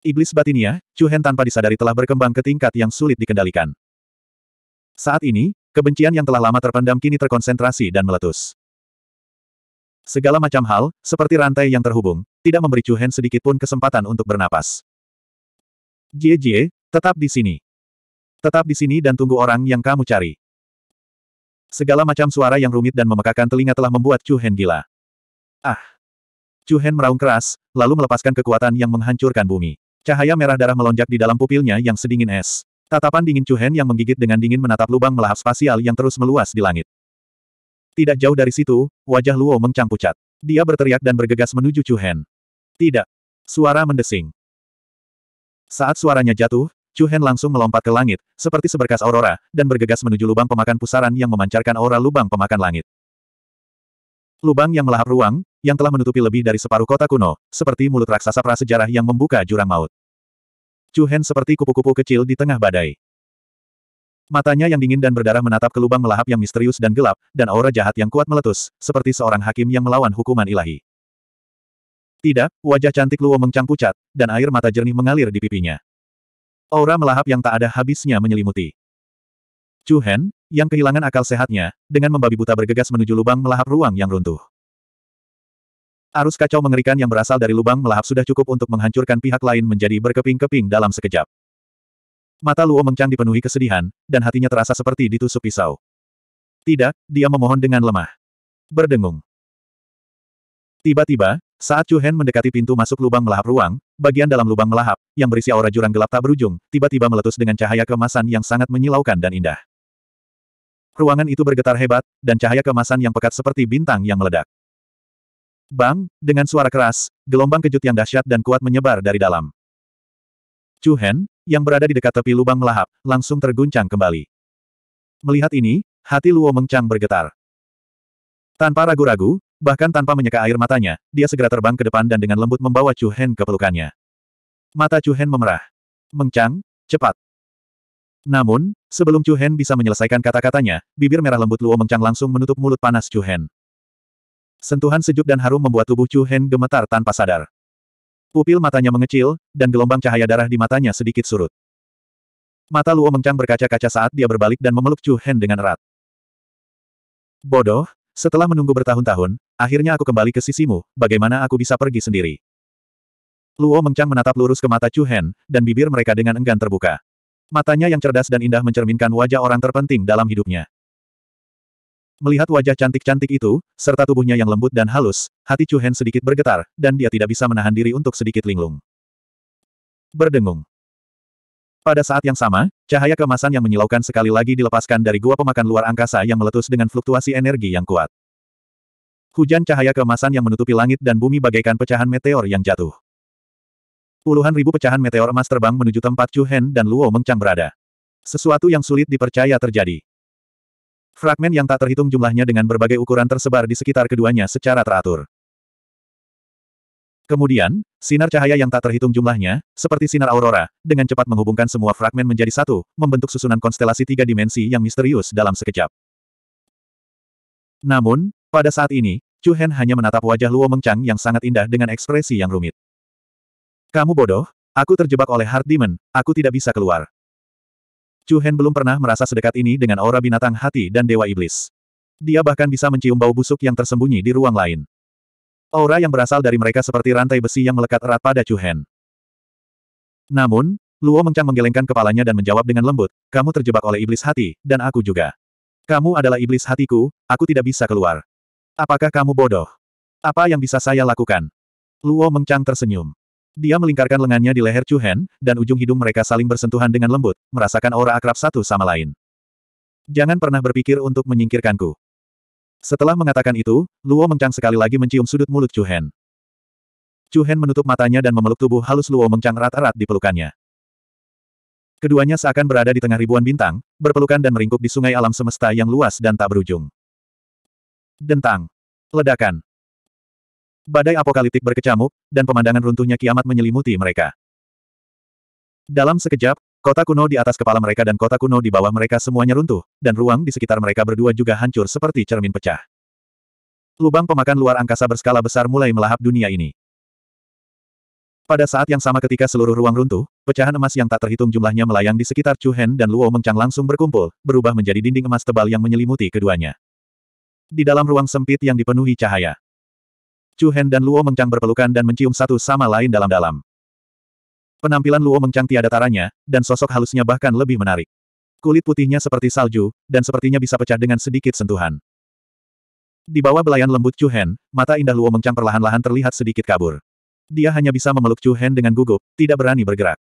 Iblis batinia, Chu Hen tanpa disadari telah berkembang ke tingkat yang sulit dikendalikan. Saat ini, kebencian yang telah lama terpendam kini terkonsentrasi dan meletus. Segala macam hal, seperti rantai yang terhubung, tidak memberi Chu Hen sedikit pun kesempatan untuk bernapas. Jie Jie, tetap di sini. Tetap di sini dan tunggu orang yang kamu cari. Segala macam suara yang rumit dan memekakan telinga telah membuat Chu Hen gila. Ah! Chu Hen meraung keras, lalu melepaskan kekuatan yang menghancurkan bumi. Cahaya merah darah melonjak di dalam pupilnya yang sedingin es. Tatapan dingin Chu Hen yang menggigit dengan dingin menatap lubang melahap spasial yang terus meluas di langit. Tidak jauh dari situ, wajah Luo mengcang pucat. Dia berteriak dan bergegas menuju Chu Hen. Tidak. Suara mendesing. Saat suaranya jatuh, Chu Hen langsung melompat ke langit, seperti seberkas aurora, dan bergegas menuju lubang pemakan pusaran yang memancarkan aura lubang pemakan langit. Lubang yang melahap ruang, yang telah menutupi lebih dari separuh kota kuno, seperti mulut raksasa prasejarah yang membuka jurang maut. Chu Hen seperti kupu-kupu kecil di tengah badai. Matanya yang dingin dan berdarah menatap ke lubang melahap yang misterius dan gelap, dan aura jahat yang kuat meletus, seperti seorang hakim yang melawan hukuman ilahi. Tidak, wajah cantik Luo mengcang pucat, dan air mata jernih mengalir di pipinya. Aura melahap yang tak ada habisnya menyelimuti. Chu Hen, yang kehilangan akal sehatnya, dengan membabi buta bergegas menuju lubang melahap ruang yang runtuh. Arus kacau mengerikan yang berasal dari lubang melahap sudah cukup untuk menghancurkan pihak lain menjadi berkeping-keping dalam sekejap. Mata Luo mengcang dipenuhi kesedihan, dan hatinya terasa seperti ditusuk pisau. Tidak, dia memohon dengan lemah. Berdengung. Tiba-tiba, saat Chu Hen mendekati pintu masuk lubang melahap ruang, bagian dalam lubang melahap, yang berisi aura jurang gelap tak berujung, tiba-tiba meletus dengan cahaya kemasan yang sangat menyilaukan dan indah. Ruangan itu bergetar hebat, dan cahaya kemasan yang pekat seperti bintang yang meledak. Bang, dengan suara keras, gelombang kejut yang dahsyat dan kuat menyebar dari dalam. Chu Hen, yang berada di dekat tepi lubang melahap, langsung terguncang kembali. Melihat ini, hati Luo Mengchang bergetar. Tanpa ragu-ragu, Bahkan tanpa menyeka air matanya, dia segera terbang ke depan dan dengan lembut membawa Chu Hen ke pelukannya. Mata Chu Hen memerah. Mengcang, cepat. Namun, sebelum Chu Hen bisa menyelesaikan kata-katanya, bibir merah lembut Luo Mengcang langsung menutup mulut panas Chu Hen. Sentuhan sejuk dan harum membuat tubuh Chu Hen gemetar tanpa sadar. Pupil matanya mengecil, dan gelombang cahaya darah di matanya sedikit surut. Mata Luo Mengcang berkaca-kaca saat dia berbalik dan memeluk Chu Hen dengan erat. Bodoh, setelah menunggu bertahun-tahun, akhirnya aku kembali ke sisimu, bagaimana aku bisa pergi sendiri? Luo Mengchang menatap lurus ke mata Chu Hen, dan bibir mereka dengan enggan terbuka. Matanya yang cerdas dan indah mencerminkan wajah orang terpenting dalam hidupnya. Melihat wajah cantik-cantik itu, serta tubuhnya yang lembut dan halus, hati Chu Hen sedikit bergetar, dan dia tidak bisa menahan diri untuk sedikit linglung. Berdengung. Pada saat yang sama, cahaya kemasan yang menyilaukan sekali lagi dilepaskan dari gua pemakan luar angkasa yang meletus dengan fluktuasi energi yang kuat. Hujan cahaya kemasan yang menutupi langit dan bumi bagaikan pecahan meteor yang jatuh. Puluhan ribu pecahan meteor emas terbang menuju tempat Chu Hen dan Luo Mengcang berada. Sesuatu yang sulit dipercaya terjadi. Fragmen yang tak terhitung jumlahnya dengan berbagai ukuran tersebar di sekitar keduanya secara teratur. Kemudian, sinar cahaya yang tak terhitung jumlahnya, seperti sinar aurora, dengan cepat menghubungkan semua fragmen menjadi satu, membentuk susunan konstelasi tiga dimensi yang misterius dalam sekejap. Namun, pada saat ini, Chu Hen hanya menatap wajah Luo Mengchang yang sangat indah dengan ekspresi yang rumit. Kamu bodoh, aku terjebak oleh Heart Demon, aku tidak bisa keluar. Chu Hen belum pernah merasa sedekat ini dengan aura binatang hati dan dewa iblis. Dia bahkan bisa mencium bau busuk yang tersembunyi di ruang lain. Aura yang berasal dari mereka seperti rantai besi yang melekat erat pada Chu Hen. Namun, Luo Mengchang menggelengkan kepalanya dan menjawab dengan lembut, kamu terjebak oleh iblis hati, dan aku juga. Kamu adalah iblis hatiku, aku tidak bisa keluar. Apakah kamu bodoh? Apa yang bisa saya lakukan? Luo Mengchang tersenyum. Dia melingkarkan lengannya di leher Chu Hen, dan ujung hidung mereka saling bersentuhan dengan lembut, merasakan aura akrab satu sama lain. Jangan pernah berpikir untuk menyingkirkanku. Setelah mengatakan itu, Luo Mengcang sekali lagi mencium sudut mulut Chu Hen. Chu Hen menutup matanya dan memeluk tubuh halus Luo Mengcang erat-erat di pelukannya. Keduanya seakan berada di tengah ribuan bintang, berpelukan dan meringkuk di sungai alam semesta yang luas dan tak berujung. Dentang. Ledakan. Badai apokaliptik berkecamuk, dan pemandangan runtuhnya kiamat menyelimuti mereka. Dalam sekejap, kota kuno di atas kepala mereka dan kota kuno di bawah mereka semuanya runtuh, dan ruang di sekitar mereka berdua juga hancur seperti cermin pecah. Lubang pemakan luar angkasa berskala besar mulai melahap dunia ini. Pada saat yang sama ketika seluruh ruang runtuh, pecahan emas yang tak terhitung jumlahnya melayang di sekitar Chu Hen dan Luo Mengchang langsung berkumpul, berubah menjadi dinding emas tebal yang menyelimuti keduanya. Di dalam ruang sempit yang dipenuhi cahaya, Chu Hen dan Luo Mengchang berpelukan dan mencium satu sama lain dalam-dalam. Penampilan Luo Mengcang tiada taranya, dan sosok halusnya bahkan lebih menarik. Kulit putihnya seperti salju, dan sepertinya bisa pecah dengan sedikit sentuhan. Di bawah belayan lembut Chu Hen, mata indah Luo Mengcang perlahan-lahan terlihat sedikit kabur. Dia hanya bisa memeluk Chu Hen dengan gugup, tidak berani bergerak.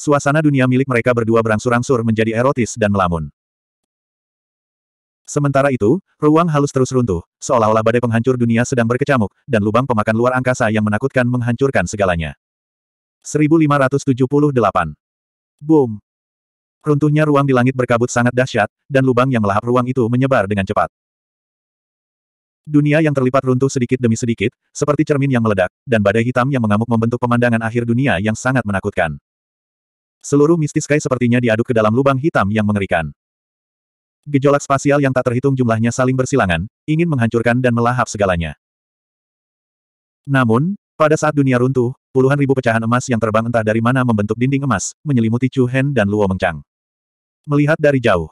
Suasana dunia milik mereka berdua berangsur-angsur menjadi erotis dan melamun. Sementara itu, ruang halus terus runtuh, seolah-olah badai penghancur dunia sedang berkecamuk, dan lubang pemakan luar angkasa yang menakutkan menghancurkan segalanya. 1578. Boom! Runtuhnya ruang di langit berkabut sangat dahsyat, dan lubang yang melahap ruang itu menyebar dengan cepat. Dunia yang terlipat runtuh sedikit demi sedikit, seperti cermin yang meledak, dan badai hitam yang mengamuk membentuk pemandangan akhir dunia yang sangat menakutkan. Seluruh mistis sky sepertinya diaduk ke dalam lubang hitam yang mengerikan. Gejolak spasial yang tak terhitung jumlahnya saling bersilangan, ingin menghancurkan dan melahap segalanya. Namun, pada saat dunia runtuh, Puluhan ribu pecahan emas yang terbang entah dari mana membentuk dinding emas, menyelimuti Chu Hen dan Luo Mengchang. Melihat dari jauh,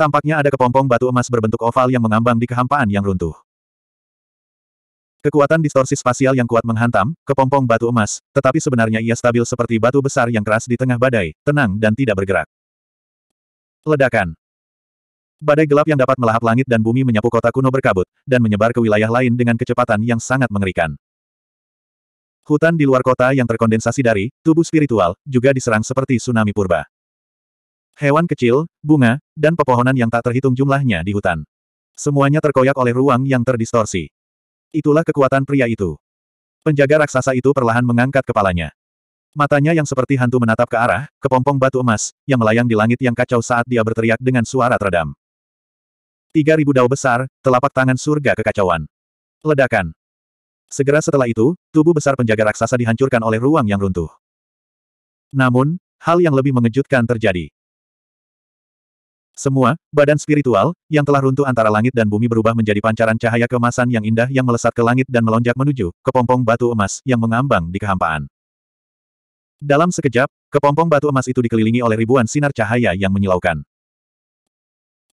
tampaknya ada kepompong batu emas berbentuk oval yang mengambang di kehampaan yang runtuh. Kekuatan distorsi spasial yang kuat menghantam, kepompong batu emas, tetapi sebenarnya ia stabil seperti batu besar yang keras di tengah badai, tenang dan tidak bergerak. Ledakan Badai gelap yang dapat melahap langit dan bumi menyapu kota kuno berkabut, dan menyebar ke wilayah lain dengan kecepatan yang sangat mengerikan. Hutan di luar kota yang terkondensasi dari tubuh spiritual juga diserang seperti tsunami purba. Hewan kecil, bunga, dan pepohonan yang tak terhitung jumlahnya di hutan. Semuanya terkoyak oleh ruang yang terdistorsi. Itulah kekuatan pria itu. Penjaga raksasa itu perlahan mengangkat kepalanya. Matanya yang seperti hantu menatap ke arah, kepompong batu emas, yang melayang di langit yang kacau saat dia berteriak dengan suara teredam. Tiga ribu dao besar, telapak tangan surga kekacauan. Ledakan. Segera setelah itu, tubuh besar penjaga raksasa dihancurkan oleh ruang yang runtuh. Namun, hal yang lebih mengejutkan terjadi. Semua, badan spiritual, yang telah runtuh antara langit dan bumi berubah menjadi pancaran cahaya kemasan yang indah yang melesat ke langit dan melonjak menuju, kepompong batu emas, yang mengambang di kehampaan. Dalam sekejap, kepompong batu emas itu dikelilingi oleh ribuan sinar cahaya yang menyilaukan.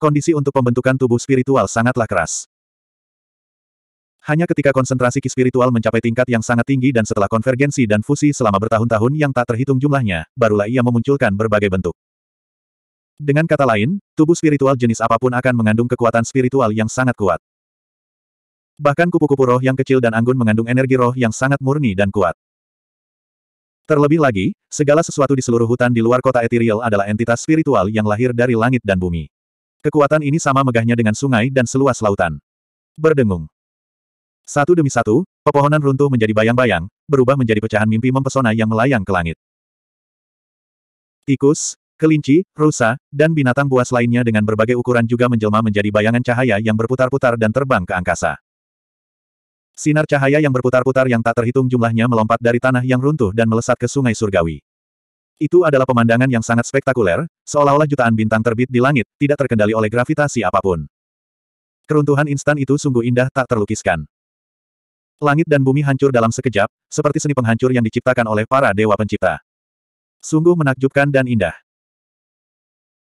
Kondisi untuk pembentukan tubuh spiritual sangatlah keras. Hanya ketika konsentrasi ki spiritual mencapai tingkat yang sangat tinggi dan setelah konvergensi dan fusi selama bertahun-tahun yang tak terhitung jumlahnya, barulah ia memunculkan berbagai bentuk. Dengan kata lain, tubuh spiritual jenis apapun akan mengandung kekuatan spiritual yang sangat kuat. Bahkan kupu-kupu roh yang kecil dan anggun mengandung energi roh yang sangat murni dan kuat. Terlebih lagi, segala sesuatu di seluruh hutan di luar kota ethereal adalah entitas spiritual yang lahir dari langit dan bumi. Kekuatan ini sama megahnya dengan sungai dan seluas lautan. Berdengung. Satu demi satu, pepohonan runtuh menjadi bayang-bayang, berubah menjadi pecahan mimpi mempesona yang melayang ke langit. Tikus, kelinci, rusa, dan binatang buas lainnya dengan berbagai ukuran juga menjelma menjadi bayangan cahaya yang berputar-putar dan terbang ke angkasa. Sinar cahaya yang berputar-putar yang tak terhitung jumlahnya melompat dari tanah yang runtuh dan melesat ke sungai surgawi. Itu adalah pemandangan yang sangat spektakuler, seolah-olah jutaan bintang terbit di langit, tidak terkendali oleh gravitasi apapun. Keruntuhan instan itu sungguh indah tak terlukiskan. Langit dan bumi hancur dalam sekejap, seperti seni penghancur yang diciptakan oleh para dewa pencipta. Sungguh menakjubkan dan indah.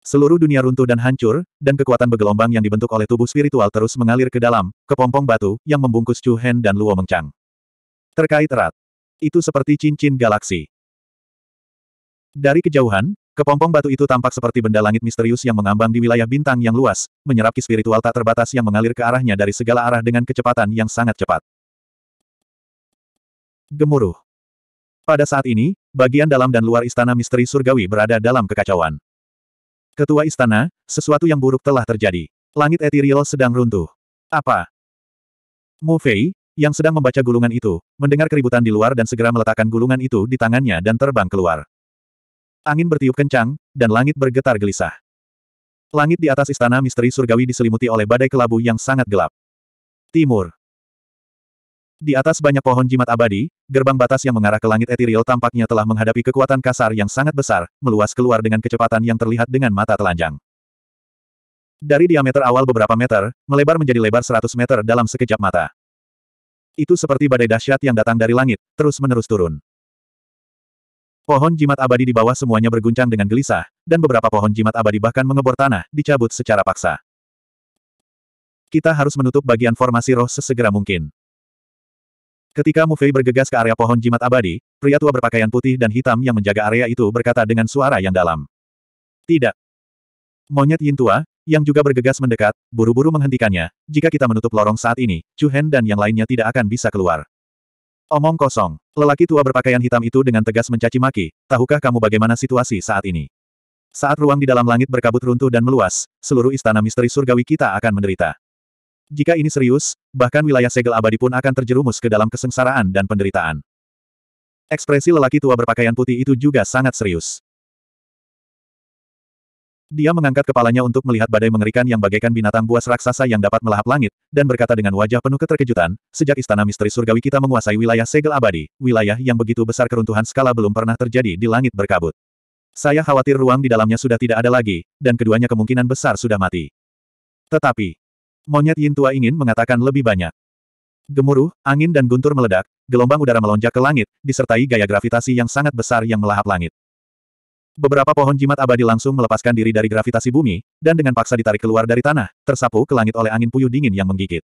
Seluruh dunia runtuh dan hancur, dan kekuatan bergelombang yang dibentuk oleh tubuh spiritual terus mengalir ke dalam, ke pompong batu, yang membungkus Chu Hen dan Luo Mengchang. Terkait erat. Itu seperti cincin galaksi. Dari kejauhan, kepompong batu itu tampak seperti benda langit misterius yang mengambang di wilayah bintang yang luas, menyerap ki spiritual tak terbatas yang mengalir ke arahnya dari segala arah dengan kecepatan yang sangat cepat. Gemuruh. Pada saat ini, bagian dalam dan luar istana misteri surgawi berada dalam kekacauan. Ketua istana, sesuatu yang buruk telah terjadi. Langit etiril sedang runtuh. Apa? Mu Fei, yang sedang membaca gulungan itu, mendengar keributan di luar dan segera meletakkan gulungan itu di tangannya dan terbang keluar. Angin bertiup kencang, dan langit bergetar gelisah. Langit di atas istana misteri surgawi diselimuti oleh badai kelabu yang sangat gelap. Timur. Di atas banyak pohon jimat abadi, gerbang batas yang mengarah ke langit etiril tampaknya telah menghadapi kekuatan kasar yang sangat besar, meluas keluar dengan kecepatan yang terlihat dengan mata telanjang. Dari diameter awal beberapa meter, melebar menjadi lebar 100 meter dalam sekejap mata. Itu seperti badai dahsyat yang datang dari langit, terus-menerus turun. Pohon jimat abadi di bawah semuanya berguncang dengan gelisah, dan beberapa pohon jimat abadi bahkan mengebor tanah, dicabut secara paksa. Kita harus menutup bagian formasi roh sesegera mungkin. Ketika Mu Fei bergegas ke area pohon jimat abadi, pria tua berpakaian putih dan hitam yang menjaga area itu berkata dengan suara yang dalam. Tidak. Monyet Yin tua, yang juga bergegas mendekat, buru-buru menghentikannya. Jika kita menutup lorong saat ini, Chu Hen dan yang lainnya tidak akan bisa keluar. Omong kosong, lelaki tua berpakaian hitam itu dengan tegas mencaci maki, tahukah kamu bagaimana situasi saat ini? Saat ruang di dalam langit berkabut runtuh dan meluas, seluruh istana misteri surgawi kita akan menderita. Jika ini serius, bahkan wilayah segel abadi pun akan terjerumus ke dalam kesengsaraan dan penderitaan. Ekspresi lelaki tua berpakaian putih itu juga sangat serius. Dia mengangkat kepalanya untuk melihat badai mengerikan yang bagaikan binatang buas raksasa yang dapat melahap langit, dan berkata dengan wajah penuh keterkejutan, sejak istana misteri surgawi kita menguasai wilayah segel abadi, wilayah yang begitu besar keruntuhan skala belum pernah terjadi di langit berkabut. Saya khawatir ruang di dalamnya sudah tidak ada lagi, dan keduanya kemungkinan besar sudah mati. Tetapi, Monyet Yin Tua ingin mengatakan lebih banyak. Gemuruh, angin dan guntur meledak, gelombang udara melonjak ke langit, disertai gaya gravitasi yang sangat besar yang melahap langit. Beberapa pohon jimat abadi langsung melepaskan diri dari gravitasi bumi, dan dengan paksa ditarik keluar dari tanah, tersapu ke langit oleh angin puyuh dingin yang menggigit.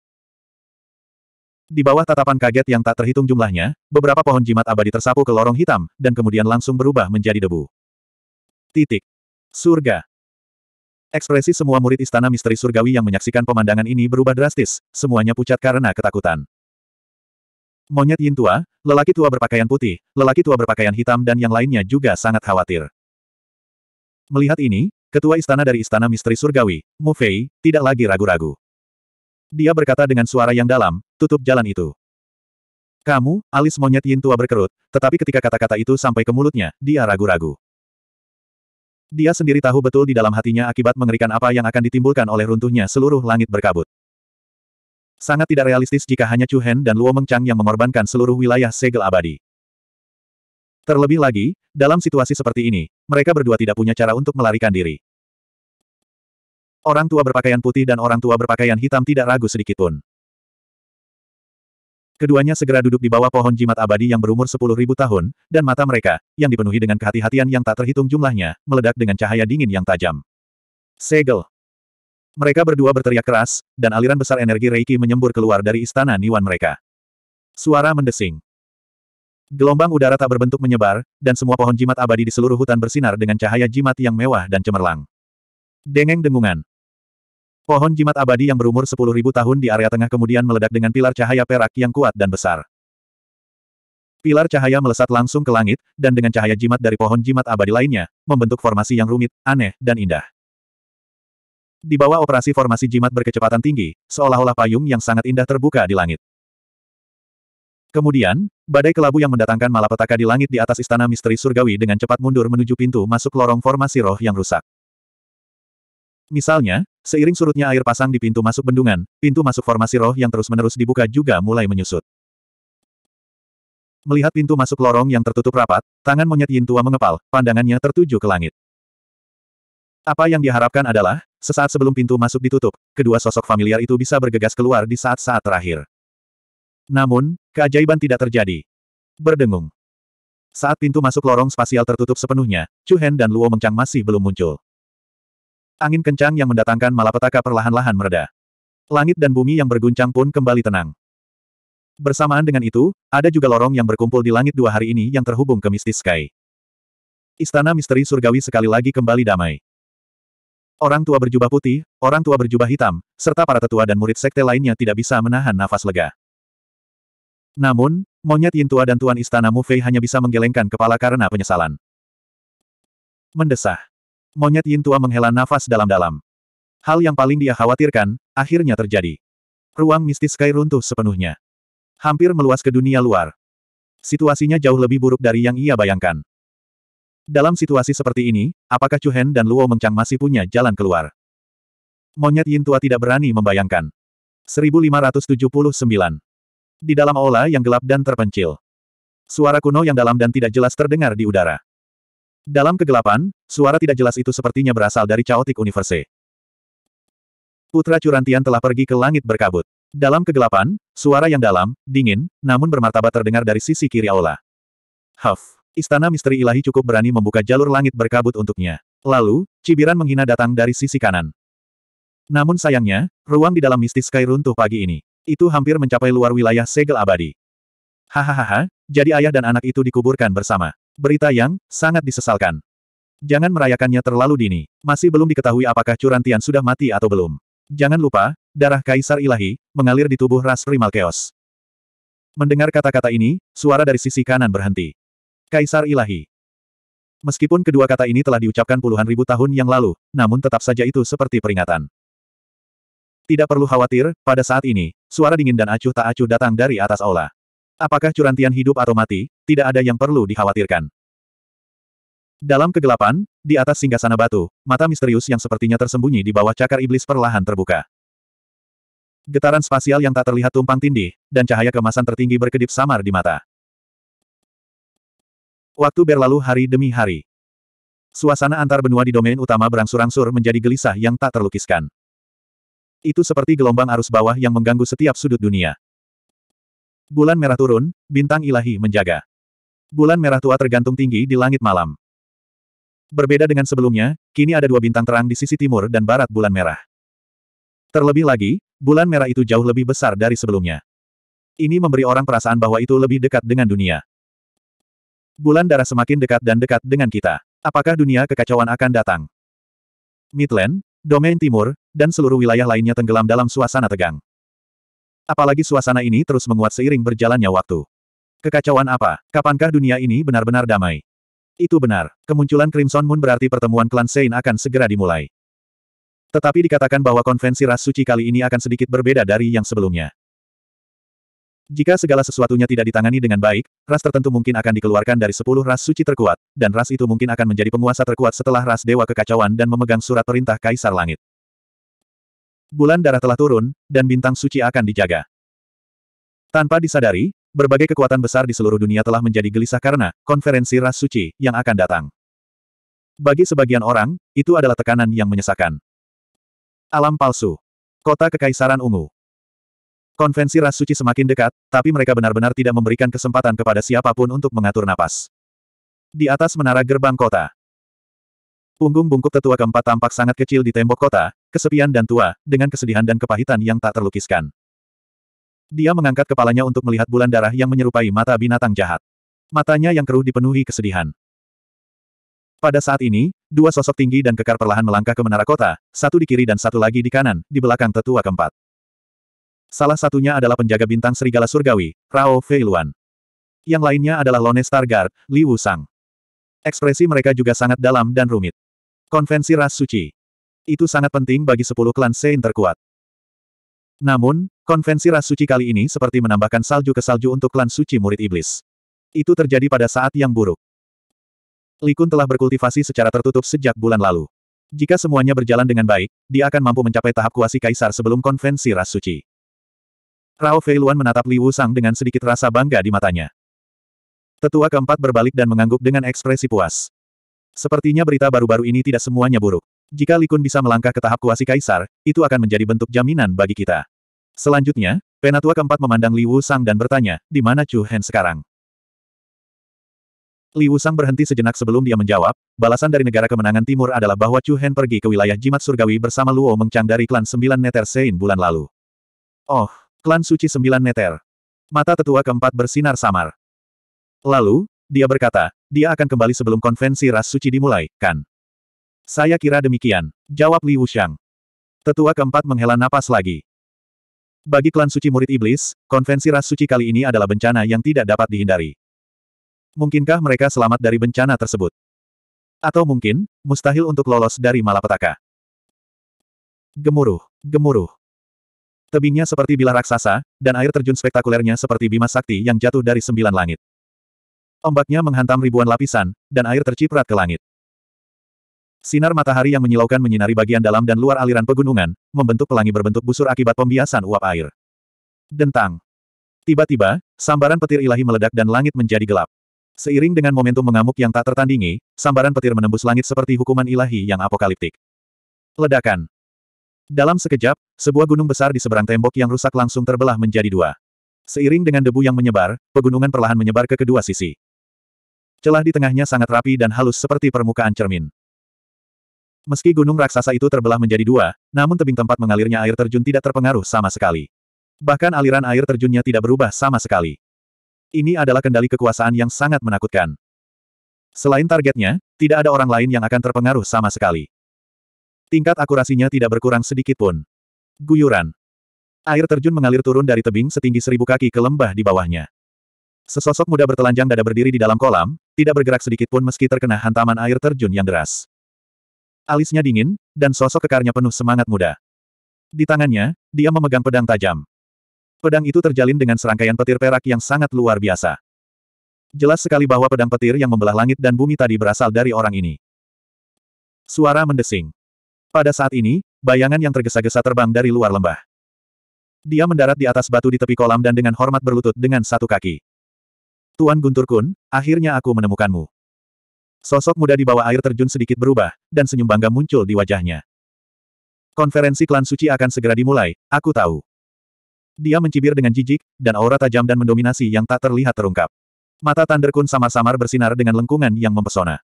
Di bawah tatapan kaget yang tak terhitung jumlahnya, beberapa pohon jimat abadi tersapu ke lorong hitam, dan kemudian langsung berubah menjadi debu. Titik. Surga. Ekspresi semua murid istana misteri surgawi yang menyaksikan pemandangan ini berubah drastis, semuanya pucat karena ketakutan. Monyet Yin tua, lelaki tua berpakaian putih, lelaki tua berpakaian hitam dan yang lainnya juga sangat khawatir. Melihat ini, ketua istana dari istana misteri surgawi, Mu Fei, tidak lagi ragu-ragu. Dia berkata dengan suara yang dalam, tutup jalan itu. Kamu, alis monyet Yin tua berkerut, tetapi ketika kata-kata itu sampai ke mulutnya, dia ragu-ragu. Dia sendiri tahu betul di dalam hatinya akibat mengerikan apa yang akan ditimbulkan oleh runtuhnya seluruh langit berkabut. Sangat tidak realistis jika hanya Chu Hen dan Luo Mengchang yang mengorbankan seluruh wilayah segel abadi. Terlebih lagi, dalam situasi seperti ini, mereka berdua tidak punya cara untuk melarikan diri. Orang tua berpakaian putih dan orang tua berpakaian hitam tidak ragu sedikitpun. Keduanya segera duduk di bawah pohon jimat abadi yang berumur sepuluh ribu tahun, dan mata mereka, yang dipenuhi dengan kehati-hatian yang tak terhitung jumlahnya, meledak dengan cahaya dingin yang tajam. Segel. Mereka berdua berteriak keras, dan aliran besar energi Reiki menyembur keluar dari istana Niwan mereka. Suara mendesing. Gelombang udara tak berbentuk menyebar, dan semua pohon jimat abadi di seluruh hutan bersinar dengan cahaya jimat yang mewah dan cemerlang. Dengeng dengungan. Pohon jimat abadi yang berumur 10.000 tahun di area tengah kemudian meledak dengan pilar cahaya perak yang kuat dan besar. Pilar cahaya melesat langsung ke langit, dan dengan cahaya jimat dari pohon jimat abadi lainnya, membentuk formasi yang rumit, aneh, dan indah. Di bawah operasi formasi jimat berkecepatan tinggi, seolah-olah payung yang sangat indah terbuka di langit. Kemudian, badai kelabu yang mendatangkan malapetaka di langit di atas istana misteri surgawi dengan cepat mundur menuju pintu masuk lorong formasi roh yang rusak. Misalnya, seiring surutnya air pasang di pintu masuk bendungan, pintu masuk formasi roh yang terus-menerus dibuka juga mulai menyusut. Melihat pintu masuk lorong yang tertutup rapat, tangan monyet Yin Tua mengepal, pandangannya tertuju ke langit. Apa yang diharapkan adalah, sesaat sebelum pintu masuk ditutup, kedua sosok familiar itu bisa bergegas keluar di saat-saat terakhir. Namun, keajaiban tidak terjadi. Berdengung. Saat pintu masuk lorong spasial tertutup sepenuhnya, Chu Hen dan Luo Mengchang masih belum muncul. Angin kencang yang mendatangkan malapetaka perlahan-lahan mereda. Langit dan bumi yang berguncang pun kembali tenang. Bersamaan dengan itu, ada juga lorong yang berkumpul di langit dua hari ini yang terhubung ke Mistis Sky. Istana misteri surgawi sekali lagi kembali damai. Orang tua berjubah putih, orang tua berjubah hitam, serta para tetua dan murid sekte lainnya tidak bisa menahan nafas lega. Namun, monyet Yin Tua dan Tuan Istana Mufei hanya bisa menggelengkan kepala karena penyesalan. Mendesah. Monyet Yin Tua menghela nafas dalam-dalam. Hal yang paling dia khawatirkan, akhirnya terjadi. Ruang mistis Sky runtuh sepenuhnya. Hampir meluas ke dunia luar. Situasinya jauh lebih buruk dari yang ia bayangkan. Dalam situasi seperti ini, apakah Chu Hen dan Luo Mengchang masih punya jalan keluar? Monyet Yin Tua tidak berani membayangkan. 1579. Di dalam aula yang gelap dan terpencil. Suara kuno yang dalam dan tidak jelas terdengar di udara. Dalam kegelapan, suara tidak jelas itu sepertinya berasal dari Chaotic Universe. Putra Curantian telah pergi ke langit berkabut. Dalam kegelapan, suara yang dalam, dingin, namun bermartabat terdengar dari sisi kiri aula. Huff. Istana misteri ilahi cukup berani membuka jalur langit berkabut untuknya. Lalu, cibiran menghina datang dari sisi kanan. Namun sayangnya, ruang di dalam mistis sky runtuh pagi ini. Itu hampir mencapai luar wilayah segel abadi. Hahaha, jadi ayah dan anak itu dikuburkan bersama. Berita yang sangat disesalkan. Jangan merayakannya terlalu dini. Masih belum diketahui apakah Curantian sudah mati atau belum. Jangan lupa, darah Kaisar Ilahi mengalir di tubuh ras primal chaos. Mendengar kata-kata ini, suara dari sisi kanan berhenti. Kaisar Ilahi. Meskipun kedua kata ini telah diucapkan puluhan ribu tahun yang lalu, namun tetap saja itu seperti peringatan. Tidak perlu khawatir, pada saat ini, suara dingin dan acuh tak acuh datang dari atas aula. Apakah curantian hidup atau mati, tidak ada yang perlu dikhawatirkan. Dalam kegelapan, di atas singgasana batu, mata misterius yang sepertinya tersembunyi di bawah cakar iblis perlahan terbuka. Getaran spasial yang tak terlihat tumpang tindih, dan cahaya kemasan tertinggi berkedip samar di mata. Waktu berlalu hari demi hari. Suasana antar benua di domain utama berangsur-angsur menjadi gelisah yang tak terlukiskan. Itu seperti gelombang arus bawah yang mengganggu setiap sudut dunia. Bulan merah turun, bintang ilahi menjaga. Bulan merah tua tergantung tinggi di langit malam. Berbeda dengan sebelumnya, kini ada dua bintang terang di sisi timur dan barat bulan merah. Terlebih lagi, bulan merah itu jauh lebih besar dari sebelumnya. Ini memberi orang perasaan bahwa itu lebih dekat dengan dunia. Bulan darah semakin dekat dan dekat dengan kita. Apakah dunia kekacauan akan datang? Midland, Domain Timur, dan seluruh wilayah lainnya tenggelam dalam suasana tegang. Apalagi suasana ini terus menguat seiring berjalannya waktu. Kekacauan apa? Kapankah dunia ini benar-benar damai? Itu benar. Kemunculan Crimson Moon berarti pertemuan klan Sein akan segera dimulai. Tetapi dikatakan bahwa konvensi ras suci kali ini akan sedikit berbeda dari yang sebelumnya. Jika segala sesuatunya tidak ditangani dengan baik, ras tertentu mungkin akan dikeluarkan dari sepuluh ras suci terkuat, dan ras itu mungkin akan menjadi penguasa terkuat setelah ras Dewa Kekacauan dan memegang surat perintah Kaisar Langit bulan darah telah turun, dan bintang suci akan dijaga. Tanpa disadari, berbagai kekuatan besar di seluruh dunia telah menjadi gelisah karena konferensi ras suci yang akan datang. Bagi sebagian orang, itu adalah tekanan yang menyesakkan. Alam palsu. Kota Kekaisaran Ungu. Konvensi ras suci semakin dekat, tapi mereka benar-benar tidak memberikan kesempatan kepada siapapun untuk mengatur napas. Di atas menara gerbang kota, Punggung bungkuk tetua keempat tampak sangat kecil di tembok kota, kesepian dan tua, dengan kesedihan dan kepahitan yang tak terlukiskan. Dia mengangkat kepalanya untuk melihat bulan darah yang menyerupai mata binatang jahat. Matanya yang keruh dipenuhi kesedihan. Pada saat ini, dua sosok tinggi dan kekar perlahan melangkah ke menara kota, satu di kiri dan satu lagi di kanan, di belakang tetua keempat. Salah satunya adalah penjaga bintang serigala surgawi, Rao Feiluan. Yang lainnya adalah Lone Stargard, Liu Sang. Ekspresi mereka juga sangat dalam dan rumit. Konvensi Ras Suci. Itu sangat penting bagi sepuluh klan Sein terkuat. Namun, konvensi ras suci kali ini seperti menambahkan salju ke salju untuk klan suci murid iblis. Itu terjadi pada saat yang buruk. Likun telah berkultivasi secara tertutup sejak bulan lalu. Jika semuanya berjalan dengan baik, dia akan mampu mencapai tahap kuasi kaisar sebelum konvensi ras suci. Rao Feiluan menatap Li Wusang dengan sedikit rasa bangga di matanya. Tetua keempat berbalik dan mengangguk dengan ekspresi puas. Sepertinya berita baru-baru ini tidak semuanya buruk. Jika Likun bisa melangkah ke tahap kuasi kaisar, itu akan menjadi bentuk jaminan bagi kita. Selanjutnya, Penatua keempat memandang Liu Sang dan bertanya, di mana Chu Hen sekarang? Liu Sang berhenti sejenak sebelum dia menjawab, balasan dari negara kemenangan timur adalah bahwa Chu Hen pergi ke wilayah jimat surgawi bersama Luo Mengcang dari klan Sembilan Neter Sein bulan lalu. Oh, klan suci Sembilan Neter. Mata tetua keempat bersinar samar. Lalu, dia berkata, dia akan kembali sebelum konvensi ras suci dimulai, kan? Saya kira demikian, jawab Li Wuxiang. Tetua keempat menghela napas lagi. Bagi klan suci murid iblis, konvensi ras suci kali ini adalah bencana yang tidak dapat dihindari. Mungkinkah mereka selamat dari bencana tersebut? Atau mungkin, mustahil untuk lolos dari malapetaka. Gemuruh, gemuruh. Tebingnya seperti bila raksasa, dan air terjun spektakulernya seperti bima sakti yang jatuh dari sembilan langit. Ombaknya menghantam ribuan lapisan, dan air terciprat ke langit. Sinar matahari yang menyilaukan menyinari bagian dalam dan luar aliran pegunungan, membentuk pelangi berbentuk busur akibat pembiasan uap air. Dentang. Tiba-tiba, sambaran petir ilahi meledak dan langit menjadi gelap. Seiring dengan momentum mengamuk yang tak tertandingi, sambaran petir menembus langit seperti hukuman ilahi yang apokaliptik. Ledakan. Dalam sekejap, sebuah gunung besar di seberang tembok yang rusak langsung terbelah menjadi dua. Seiring dengan debu yang menyebar, pegunungan perlahan menyebar ke kedua sisi. Celah di tengahnya sangat rapi dan halus seperti permukaan cermin. Meski gunung raksasa itu terbelah menjadi dua, namun tebing tempat mengalirnya air terjun tidak terpengaruh sama sekali. Bahkan aliran air terjunnya tidak berubah sama sekali. Ini adalah kendali kekuasaan yang sangat menakutkan. Selain targetnya, tidak ada orang lain yang akan terpengaruh sama sekali. Tingkat akurasinya tidak berkurang sedikit pun. Guyuran. Air terjun mengalir turun dari tebing setinggi seribu kaki ke lembah di bawahnya. Sesosok muda bertelanjang dada berdiri di dalam kolam, tidak bergerak sedikit pun meski terkena hantaman air terjun yang deras. Alisnya dingin, dan sosok kekarnya penuh semangat muda. Di tangannya, dia memegang pedang tajam. Pedang itu terjalin dengan serangkaian petir perak yang sangat luar biasa. Jelas sekali bahwa pedang petir yang membelah langit dan bumi tadi berasal dari orang ini. Suara mendesing. Pada saat ini, bayangan yang tergesa-gesa terbang dari luar lembah. Dia mendarat di atas batu di tepi kolam dan dengan hormat berlutut dengan satu kaki. Tuan Guntur Kun, akhirnya aku menemukanmu. Sosok muda di bawah air terjun sedikit berubah, dan senyum bangga muncul di wajahnya. Konferensi klan suci akan segera dimulai, aku tahu. Dia mencibir dengan jijik, dan aura tajam dan mendominasi yang tak terlihat terungkap. Mata Thunder Kun samar-samar bersinar dengan lengkungan yang mempesona.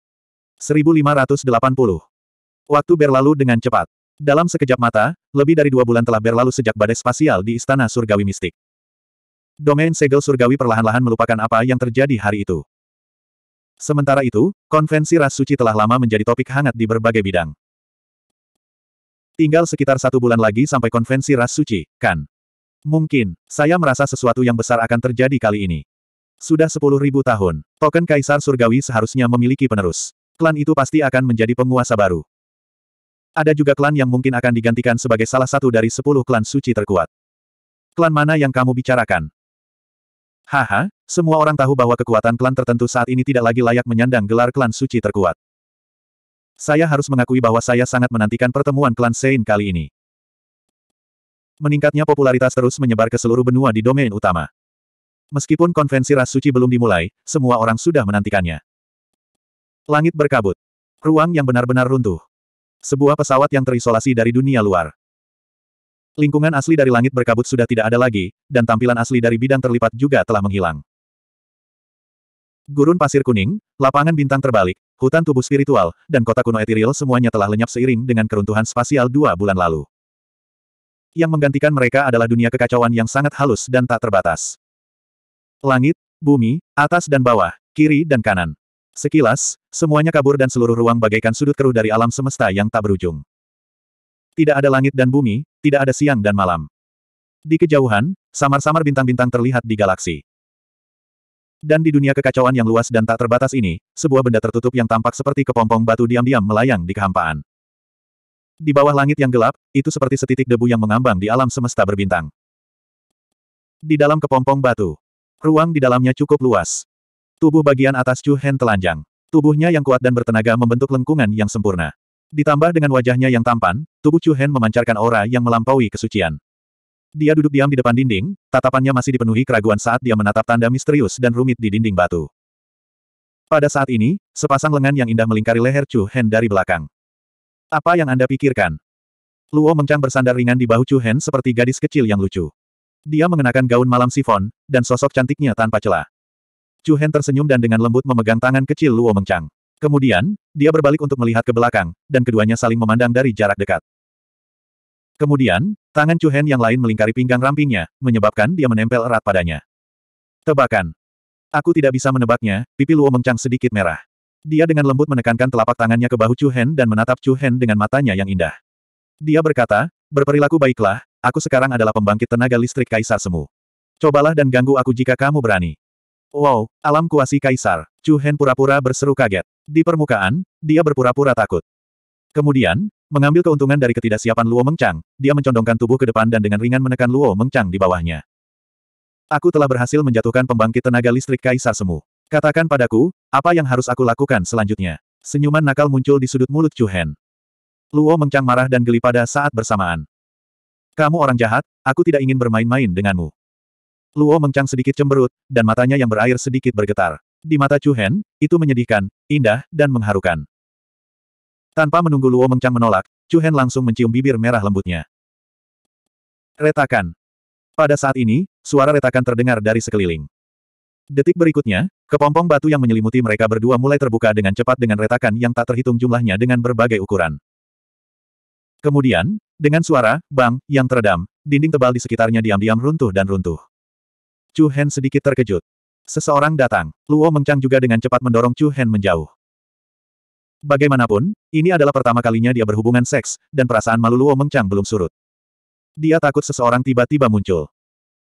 1580. Waktu berlalu dengan cepat. Dalam sekejap mata, lebih dari dua bulan telah berlalu sejak badai spasial di Istana Surgawi Mistik. Domain segel surgawi perlahan-lahan melupakan apa yang terjadi hari itu. Sementara itu, konvensi ras suci telah lama menjadi topik hangat di berbagai bidang. Tinggal sekitar satu bulan lagi sampai konvensi ras suci, kan? Mungkin, saya merasa sesuatu yang besar akan terjadi kali ini. Sudah sepuluh ribu tahun, token Kaisar Surgawi seharusnya memiliki penerus. Klan itu pasti akan menjadi penguasa baru. Ada juga klan yang mungkin akan digantikan sebagai salah satu dari sepuluh klan suci terkuat. Klan mana yang kamu bicarakan? Haha, semua orang tahu bahwa kekuatan klan tertentu saat ini tidak lagi layak menyandang gelar klan suci terkuat. Saya harus mengakui bahwa saya sangat menantikan pertemuan klan Sein kali ini. Meningkatnya popularitas terus menyebar ke seluruh benua di domain utama. Meskipun konvensi ras suci belum dimulai, semua orang sudah menantikannya. Langit berkabut. Ruang yang benar-benar runtuh. Sebuah pesawat yang terisolasi dari dunia luar. Lingkungan asli dari langit berkabut sudah tidak ada lagi, dan tampilan asli dari bidang terlipat juga telah menghilang. Gurun pasir kuning, lapangan bintang terbalik, hutan tubuh spiritual, dan kota kuno etiril semuanya telah lenyap seiring dengan keruntuhan spasial dua bulan lalu. Yang menggantikan mereka adalah dunia kekacauan yang sangat halus dan tak terbatas. Langit, bumi, atas dan bawah, kiri dan kanan. Sekilas, semuanya kabur dan seluruh ruang bagaikan sudut keruh dari alam semesta yang tak berujung. Tidak ada langit dan bumi, tidak ada siang dan malam. Di kejauhan, samar-samar bintang-bintang terlihat di galaksi. Dan di dunia kekacauan yang luas dan tak terbatas ini, sebuah benda tertutup yang tampak seperti kepompong batu diam-diam melayang di kehampaan. Di bawah langit yang gelap, itu seperti setitik debu yang mengambang di alam semesta berbintang. Di dalam kepompong batu, ruang di dalamnya cukup luas. Tubuh bagian atas Chu Hen telanjang. Tubuhnya yang kuat dan bertenaga membentuk lengkungan yang sempurna. Ditambah dengan wajahnya yang tampan, tubuh Chu Hen memancarkan aura yang melampaui kesucian. Dia duduk diam di depan dinding, tatapannya masih dipenuhi keraguan saat dia menatap tanda misterius dan rumit di dinding batu. Pada saat ini, sepasang lengan yang indah melingkari leher Chu Hen dari belakang. Apa yang Anda pikirkan? Luo Mengcang bersandar ringan di bahu Chu Hen seperti gadis kecil yang lucu. Dia mengenakan gaun malam sifon, dan sosok cantiknya tanpa celah. Chu Hen tersenyum dan dengan lembut memegang tangan kecil Luo Mengcang. Kemudian, dia berbalik untuk melihat ke belakang, dan keduanya saling memandang dari jarak dekat. Kemudian, tangan Chu Hen yang lain melingkari pinggang rampingnya, menyebabkan dia menempel erat padanya. Tebakan. Aku tidak bisa menebaknya, pipi Luo mengcang sedikit merah. Dia dengan lembut menekankan telapak tangannya ke bahu Chu Hen dan menatap Chu Hen dengan matanya yang indah. Dia berkata, berperilaku baiklah, aku sekarang adalah pembangkit tenaga listrik Kaisar Semu. Cobalah dan ganggu aku jika kamu berani. Wow, alam kuasi kaisar. Chu Hen pura-pura berseru kaget. Di permukaan, dia berpura-pura takut. Kemudian, mengambil keuntungan dari ketidaksiapan Luo Mengchang, dia mencondongkan tubuh ke depan dan dengan ringan menekan Luo Mengchang di bawahnya. Aku telah berhasil menjatuhkan pembangkit tenaga listrik kaisar semu. Katakan padaku, apa yang harus aku lakukan selanjutnya? Senyuman nakal muncul di sudut mulut Chu Hen. Luo Mengchang marah dan geli pada saat bersamaan. Kamu orang jahat, aku tidak ingin bermain-main denganmu. Luo mengcang sedikit cemberut, dan matanya yang berair sedikit bergetar. Di mata Chu Hen, itu menyedihkan, indah, dan mengharukan. Tanpa menunggu Luo mengcang menolak, Chu Hen langsung mencium bibir merah lembutnya. Retakan. Pada saat ini, suara retakan terdengar dari sekeliling. Detik berikutnya, kepompong batu yang menyelimuti mereka berdua mulai terbuka dengan cepat dengan retakan yang tak terhitung jumlahnya dengan berbagai ukuran. Kemudian, dengan suara, bang, yang teredam, dinding tebal di sekitarnya diam-diam runtuh dan runtuh. Chu Hen sedikit terkejut. Seseorang datang. Luo Mengcang juga dengan cepat mendorong Chu Hen menjauh. Bagaimanapun, ini adalah pertama kalinya dia berhubungan seks, dan perasaan malu Luo Mengcang belum surut. Dia takut seseorang tiba-tiba muncul.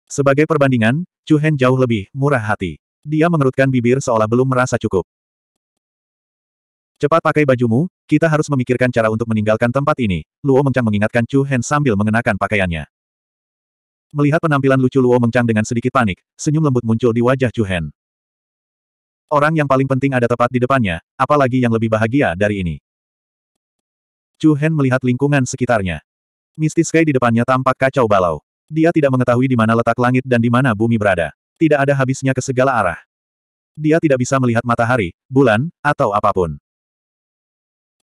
Sebagai perbandingan, Chu Hen jauh lebih murah hati. Dia mengerutkan bibir seolah belum merasa cukup. Cepat pakai bajumu, kita harus memikirkan cara untuk meninggalkan tempat ini. Luo Mengcang mengingatkan Chu Hen sambil mengenakan pakaiannya. Melihat penampilan lucu Luo Mengchang dengan sedikit panik, senyum lembut muncul di wajah Chu Hen. Orang yang paling penting ada tepat di depannya, apalagi yang lebih bahagia dari ini. Chu Hen melihat lingkungan sekitarnya. Mistis Kai di depannya tampak kacau balau. Dia tidak mengetahui di mana letak langit dan di mana bumi berada. Tidak ada habisnya ke segala arah. Dia tidak bisa melihat matahari, bulan, atau apapun.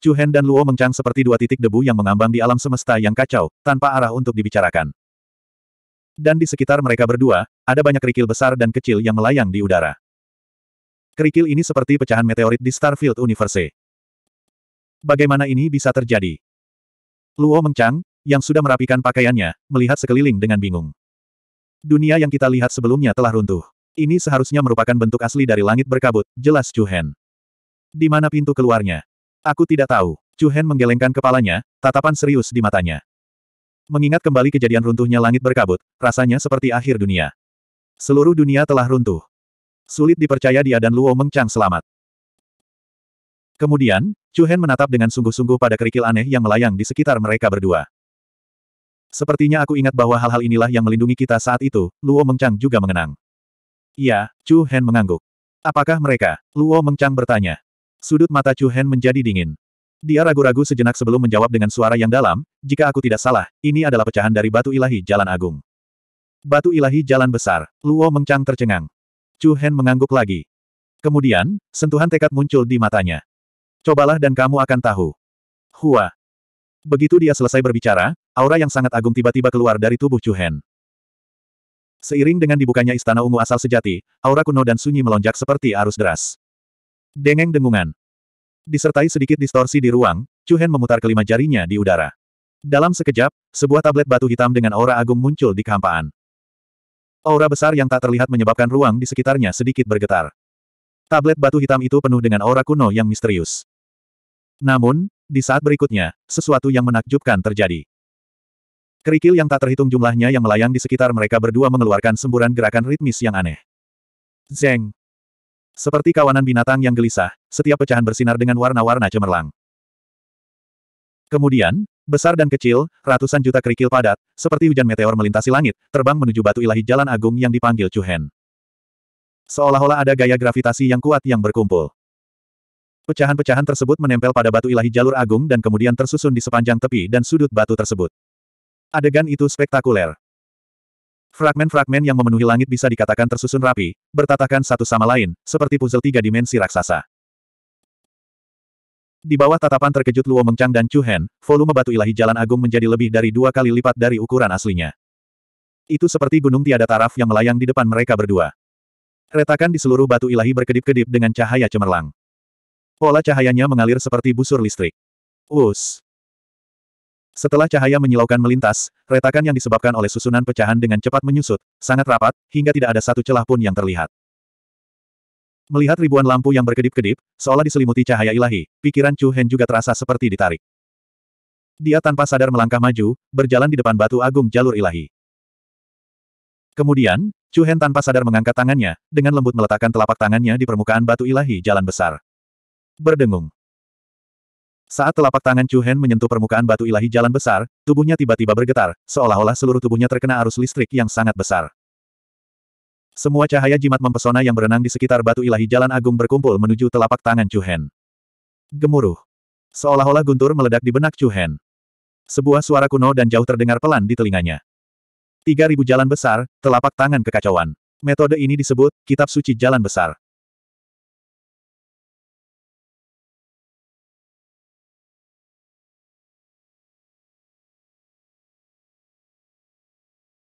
Chu Hen dan Luo Mengchang seperti dua titik debu yang mengambang di alam semesta yang kacau, tanpa arah untuk dibicarakan dan di sekitar mereka berdua, ada banyak kerikil besar dan kecil yang melayang di udara. Kerikil ini seperti pecahan meteorit di Starfield Universe. Bagaimana ini bisa terjadi? Luo Mengchang, yang sudah merapikan pakaiannya, melihat sekeliling dengan bingung. Dunia yang kita lihat sebelumnya telah runtuh. Ini seharusnya merupakan bentuk asli dari langit berkabut, jelas Chu Hen. Di mana pintu keluarnya? Aku tidak tahu. Chu Hen menggelengkan kepalanya, tatapan serius di matanya. Mengingat kembali kejadian runtuhnya langit berkabut, rasanya seperti akhir dunia. Seluruh dunia telah runtuh. Sulit dipercaya dia dan Luo Mengchang selamat. Kemudian, Chu Hen menatap dengan sungguh-sungguh pada kerikil aneh yang melayang di sekitar mereka berdua. Sepertinya aku ingat bahwa hal-hal inilah yang melindungi kita saat itu, Luo Mengchang juga mengenang. Iya, Chu Hen mengangguk. Apakah mereka? Luo Mengchang bertanya. Sudut mata Chu Hen menjadi dingin. Dia ragu-ragu sejenak sebelum menjawab dengan suara yang dalam, jika aku tidak salah, ini adalah pecahan dari batu ilahi jalan agung. Batu ilahi jalan besar, Luo mengcang tercengang. Chu Hen mengangguk lagi. Kemudian, sentuhan tekad muncul di matanya. Cobalah dan kamu akan tahu. Hua. Begitu dia selesai berbicara, aura yang sangat agung tiba-tiba keluar dari tubuh Chu Hen. Seiring dengan dibukanya istana ungu asal sejati, aura kuno dan sunyi melonjak seperti arus deras. Dengeng dengungan disertai sedikit distorsi di ruang, Chu Hen memutar kelima jarinya di udara. Dalam sekejap, sebuah tablet batu hitam dengan aura agung muncul di kehampaan. Aura besar yang tak terlihat menyebabkan ruang di sekitarnya sedikit bergetar. Tablet batu hitam itu penuh dengan aura kuno yang misterius. Namun, di saat berikutnya, sesuatu yang menakjubkan terjadi. Kerikil yang tak terhitung jumlahnya yang melayang di sekitar mereka berdua mengeluarkan semburan gerakan ritmis yang aneh. Zeng! Seperti kawanan binatang yang gelisah, setiap pecahan bersinar dengan warna-warna cemerlang. Kemudian, besar dan kecil, ratusan juta kerikil padat, seperti hujan meteor melintasi langit, terbang menuju batu ilahi jalan agung yang dipanggil Chuhen. Seolah-olah ada gaya gravitasi yang kuat yang berkumpul. Pecahan-pecahan tersebut menempel pada batu ilahi jalur agung dan kemudian tersusun di sepanjang tepi dan sudut batu tersebut. Adegan itu spektakuler. Fragmen-fragmen yang memenuhi langit bisa dikatakan tersusun rapi, bertatakan satu sama lain, seperti puzzle tiga dimensi raksasa. Di bawah tatapan terkejut Luo Mengchang dan Chu Hen, volume batu ilahi jalan agung menjadi lebih dari dua kali lipat dari ukuran aslinya. Itu seperti gunung tiada taraf yang melayang di depan mereka berdua. Retakan di seluruh batu ilahi berkedip-kedip dengan cahaya cemerlang. Pola cahayanya mengalir seperti busur listrik. Us! Setelah cahaya menyilaukan melintas, retakan yang disebabkan oleh susunan pecahan dengan cepat menyusut, sangat rapat, hingga tidak ada satu celah pun yang terlihat. Melihat ribuan lampu yang berkedip-kedip, seolah diselimuti cahaya ilahi, pikiran Chu Hen juga terasa seperti ditarik. Dia tanpa sadar melangkah maju, berjalan di depan batu agung jalur ilahi. Kemudian, Chu Hen tanpa sadar mengangkat tangannya, dengan lembut meletakkan telapak tangannya di permukaan batu ilahi jalan besar. Berdengung. Saat telapak tangan Chu Hen menyentuh permukaan batu ilahi jalan besar, tubuhnya tiba-tiba bergetar, seolah-olah seluruh tubuhnya terkena arus listrik yang sangat besar. Semua cahaya jimat mempesona yang berenang di sekitar batu ilahi jalan agung berkumpul menuju telapak tangan Chu Hen. Gemuruh. Seolah-olah guntur meledak di benak Chu Hen. Sebuah suara kuno dan jauh terdengar pelan di telinganya. 3000 jalan besar, telapak tangan kekacauan. Metode ini disebut kitab suci jalan besar.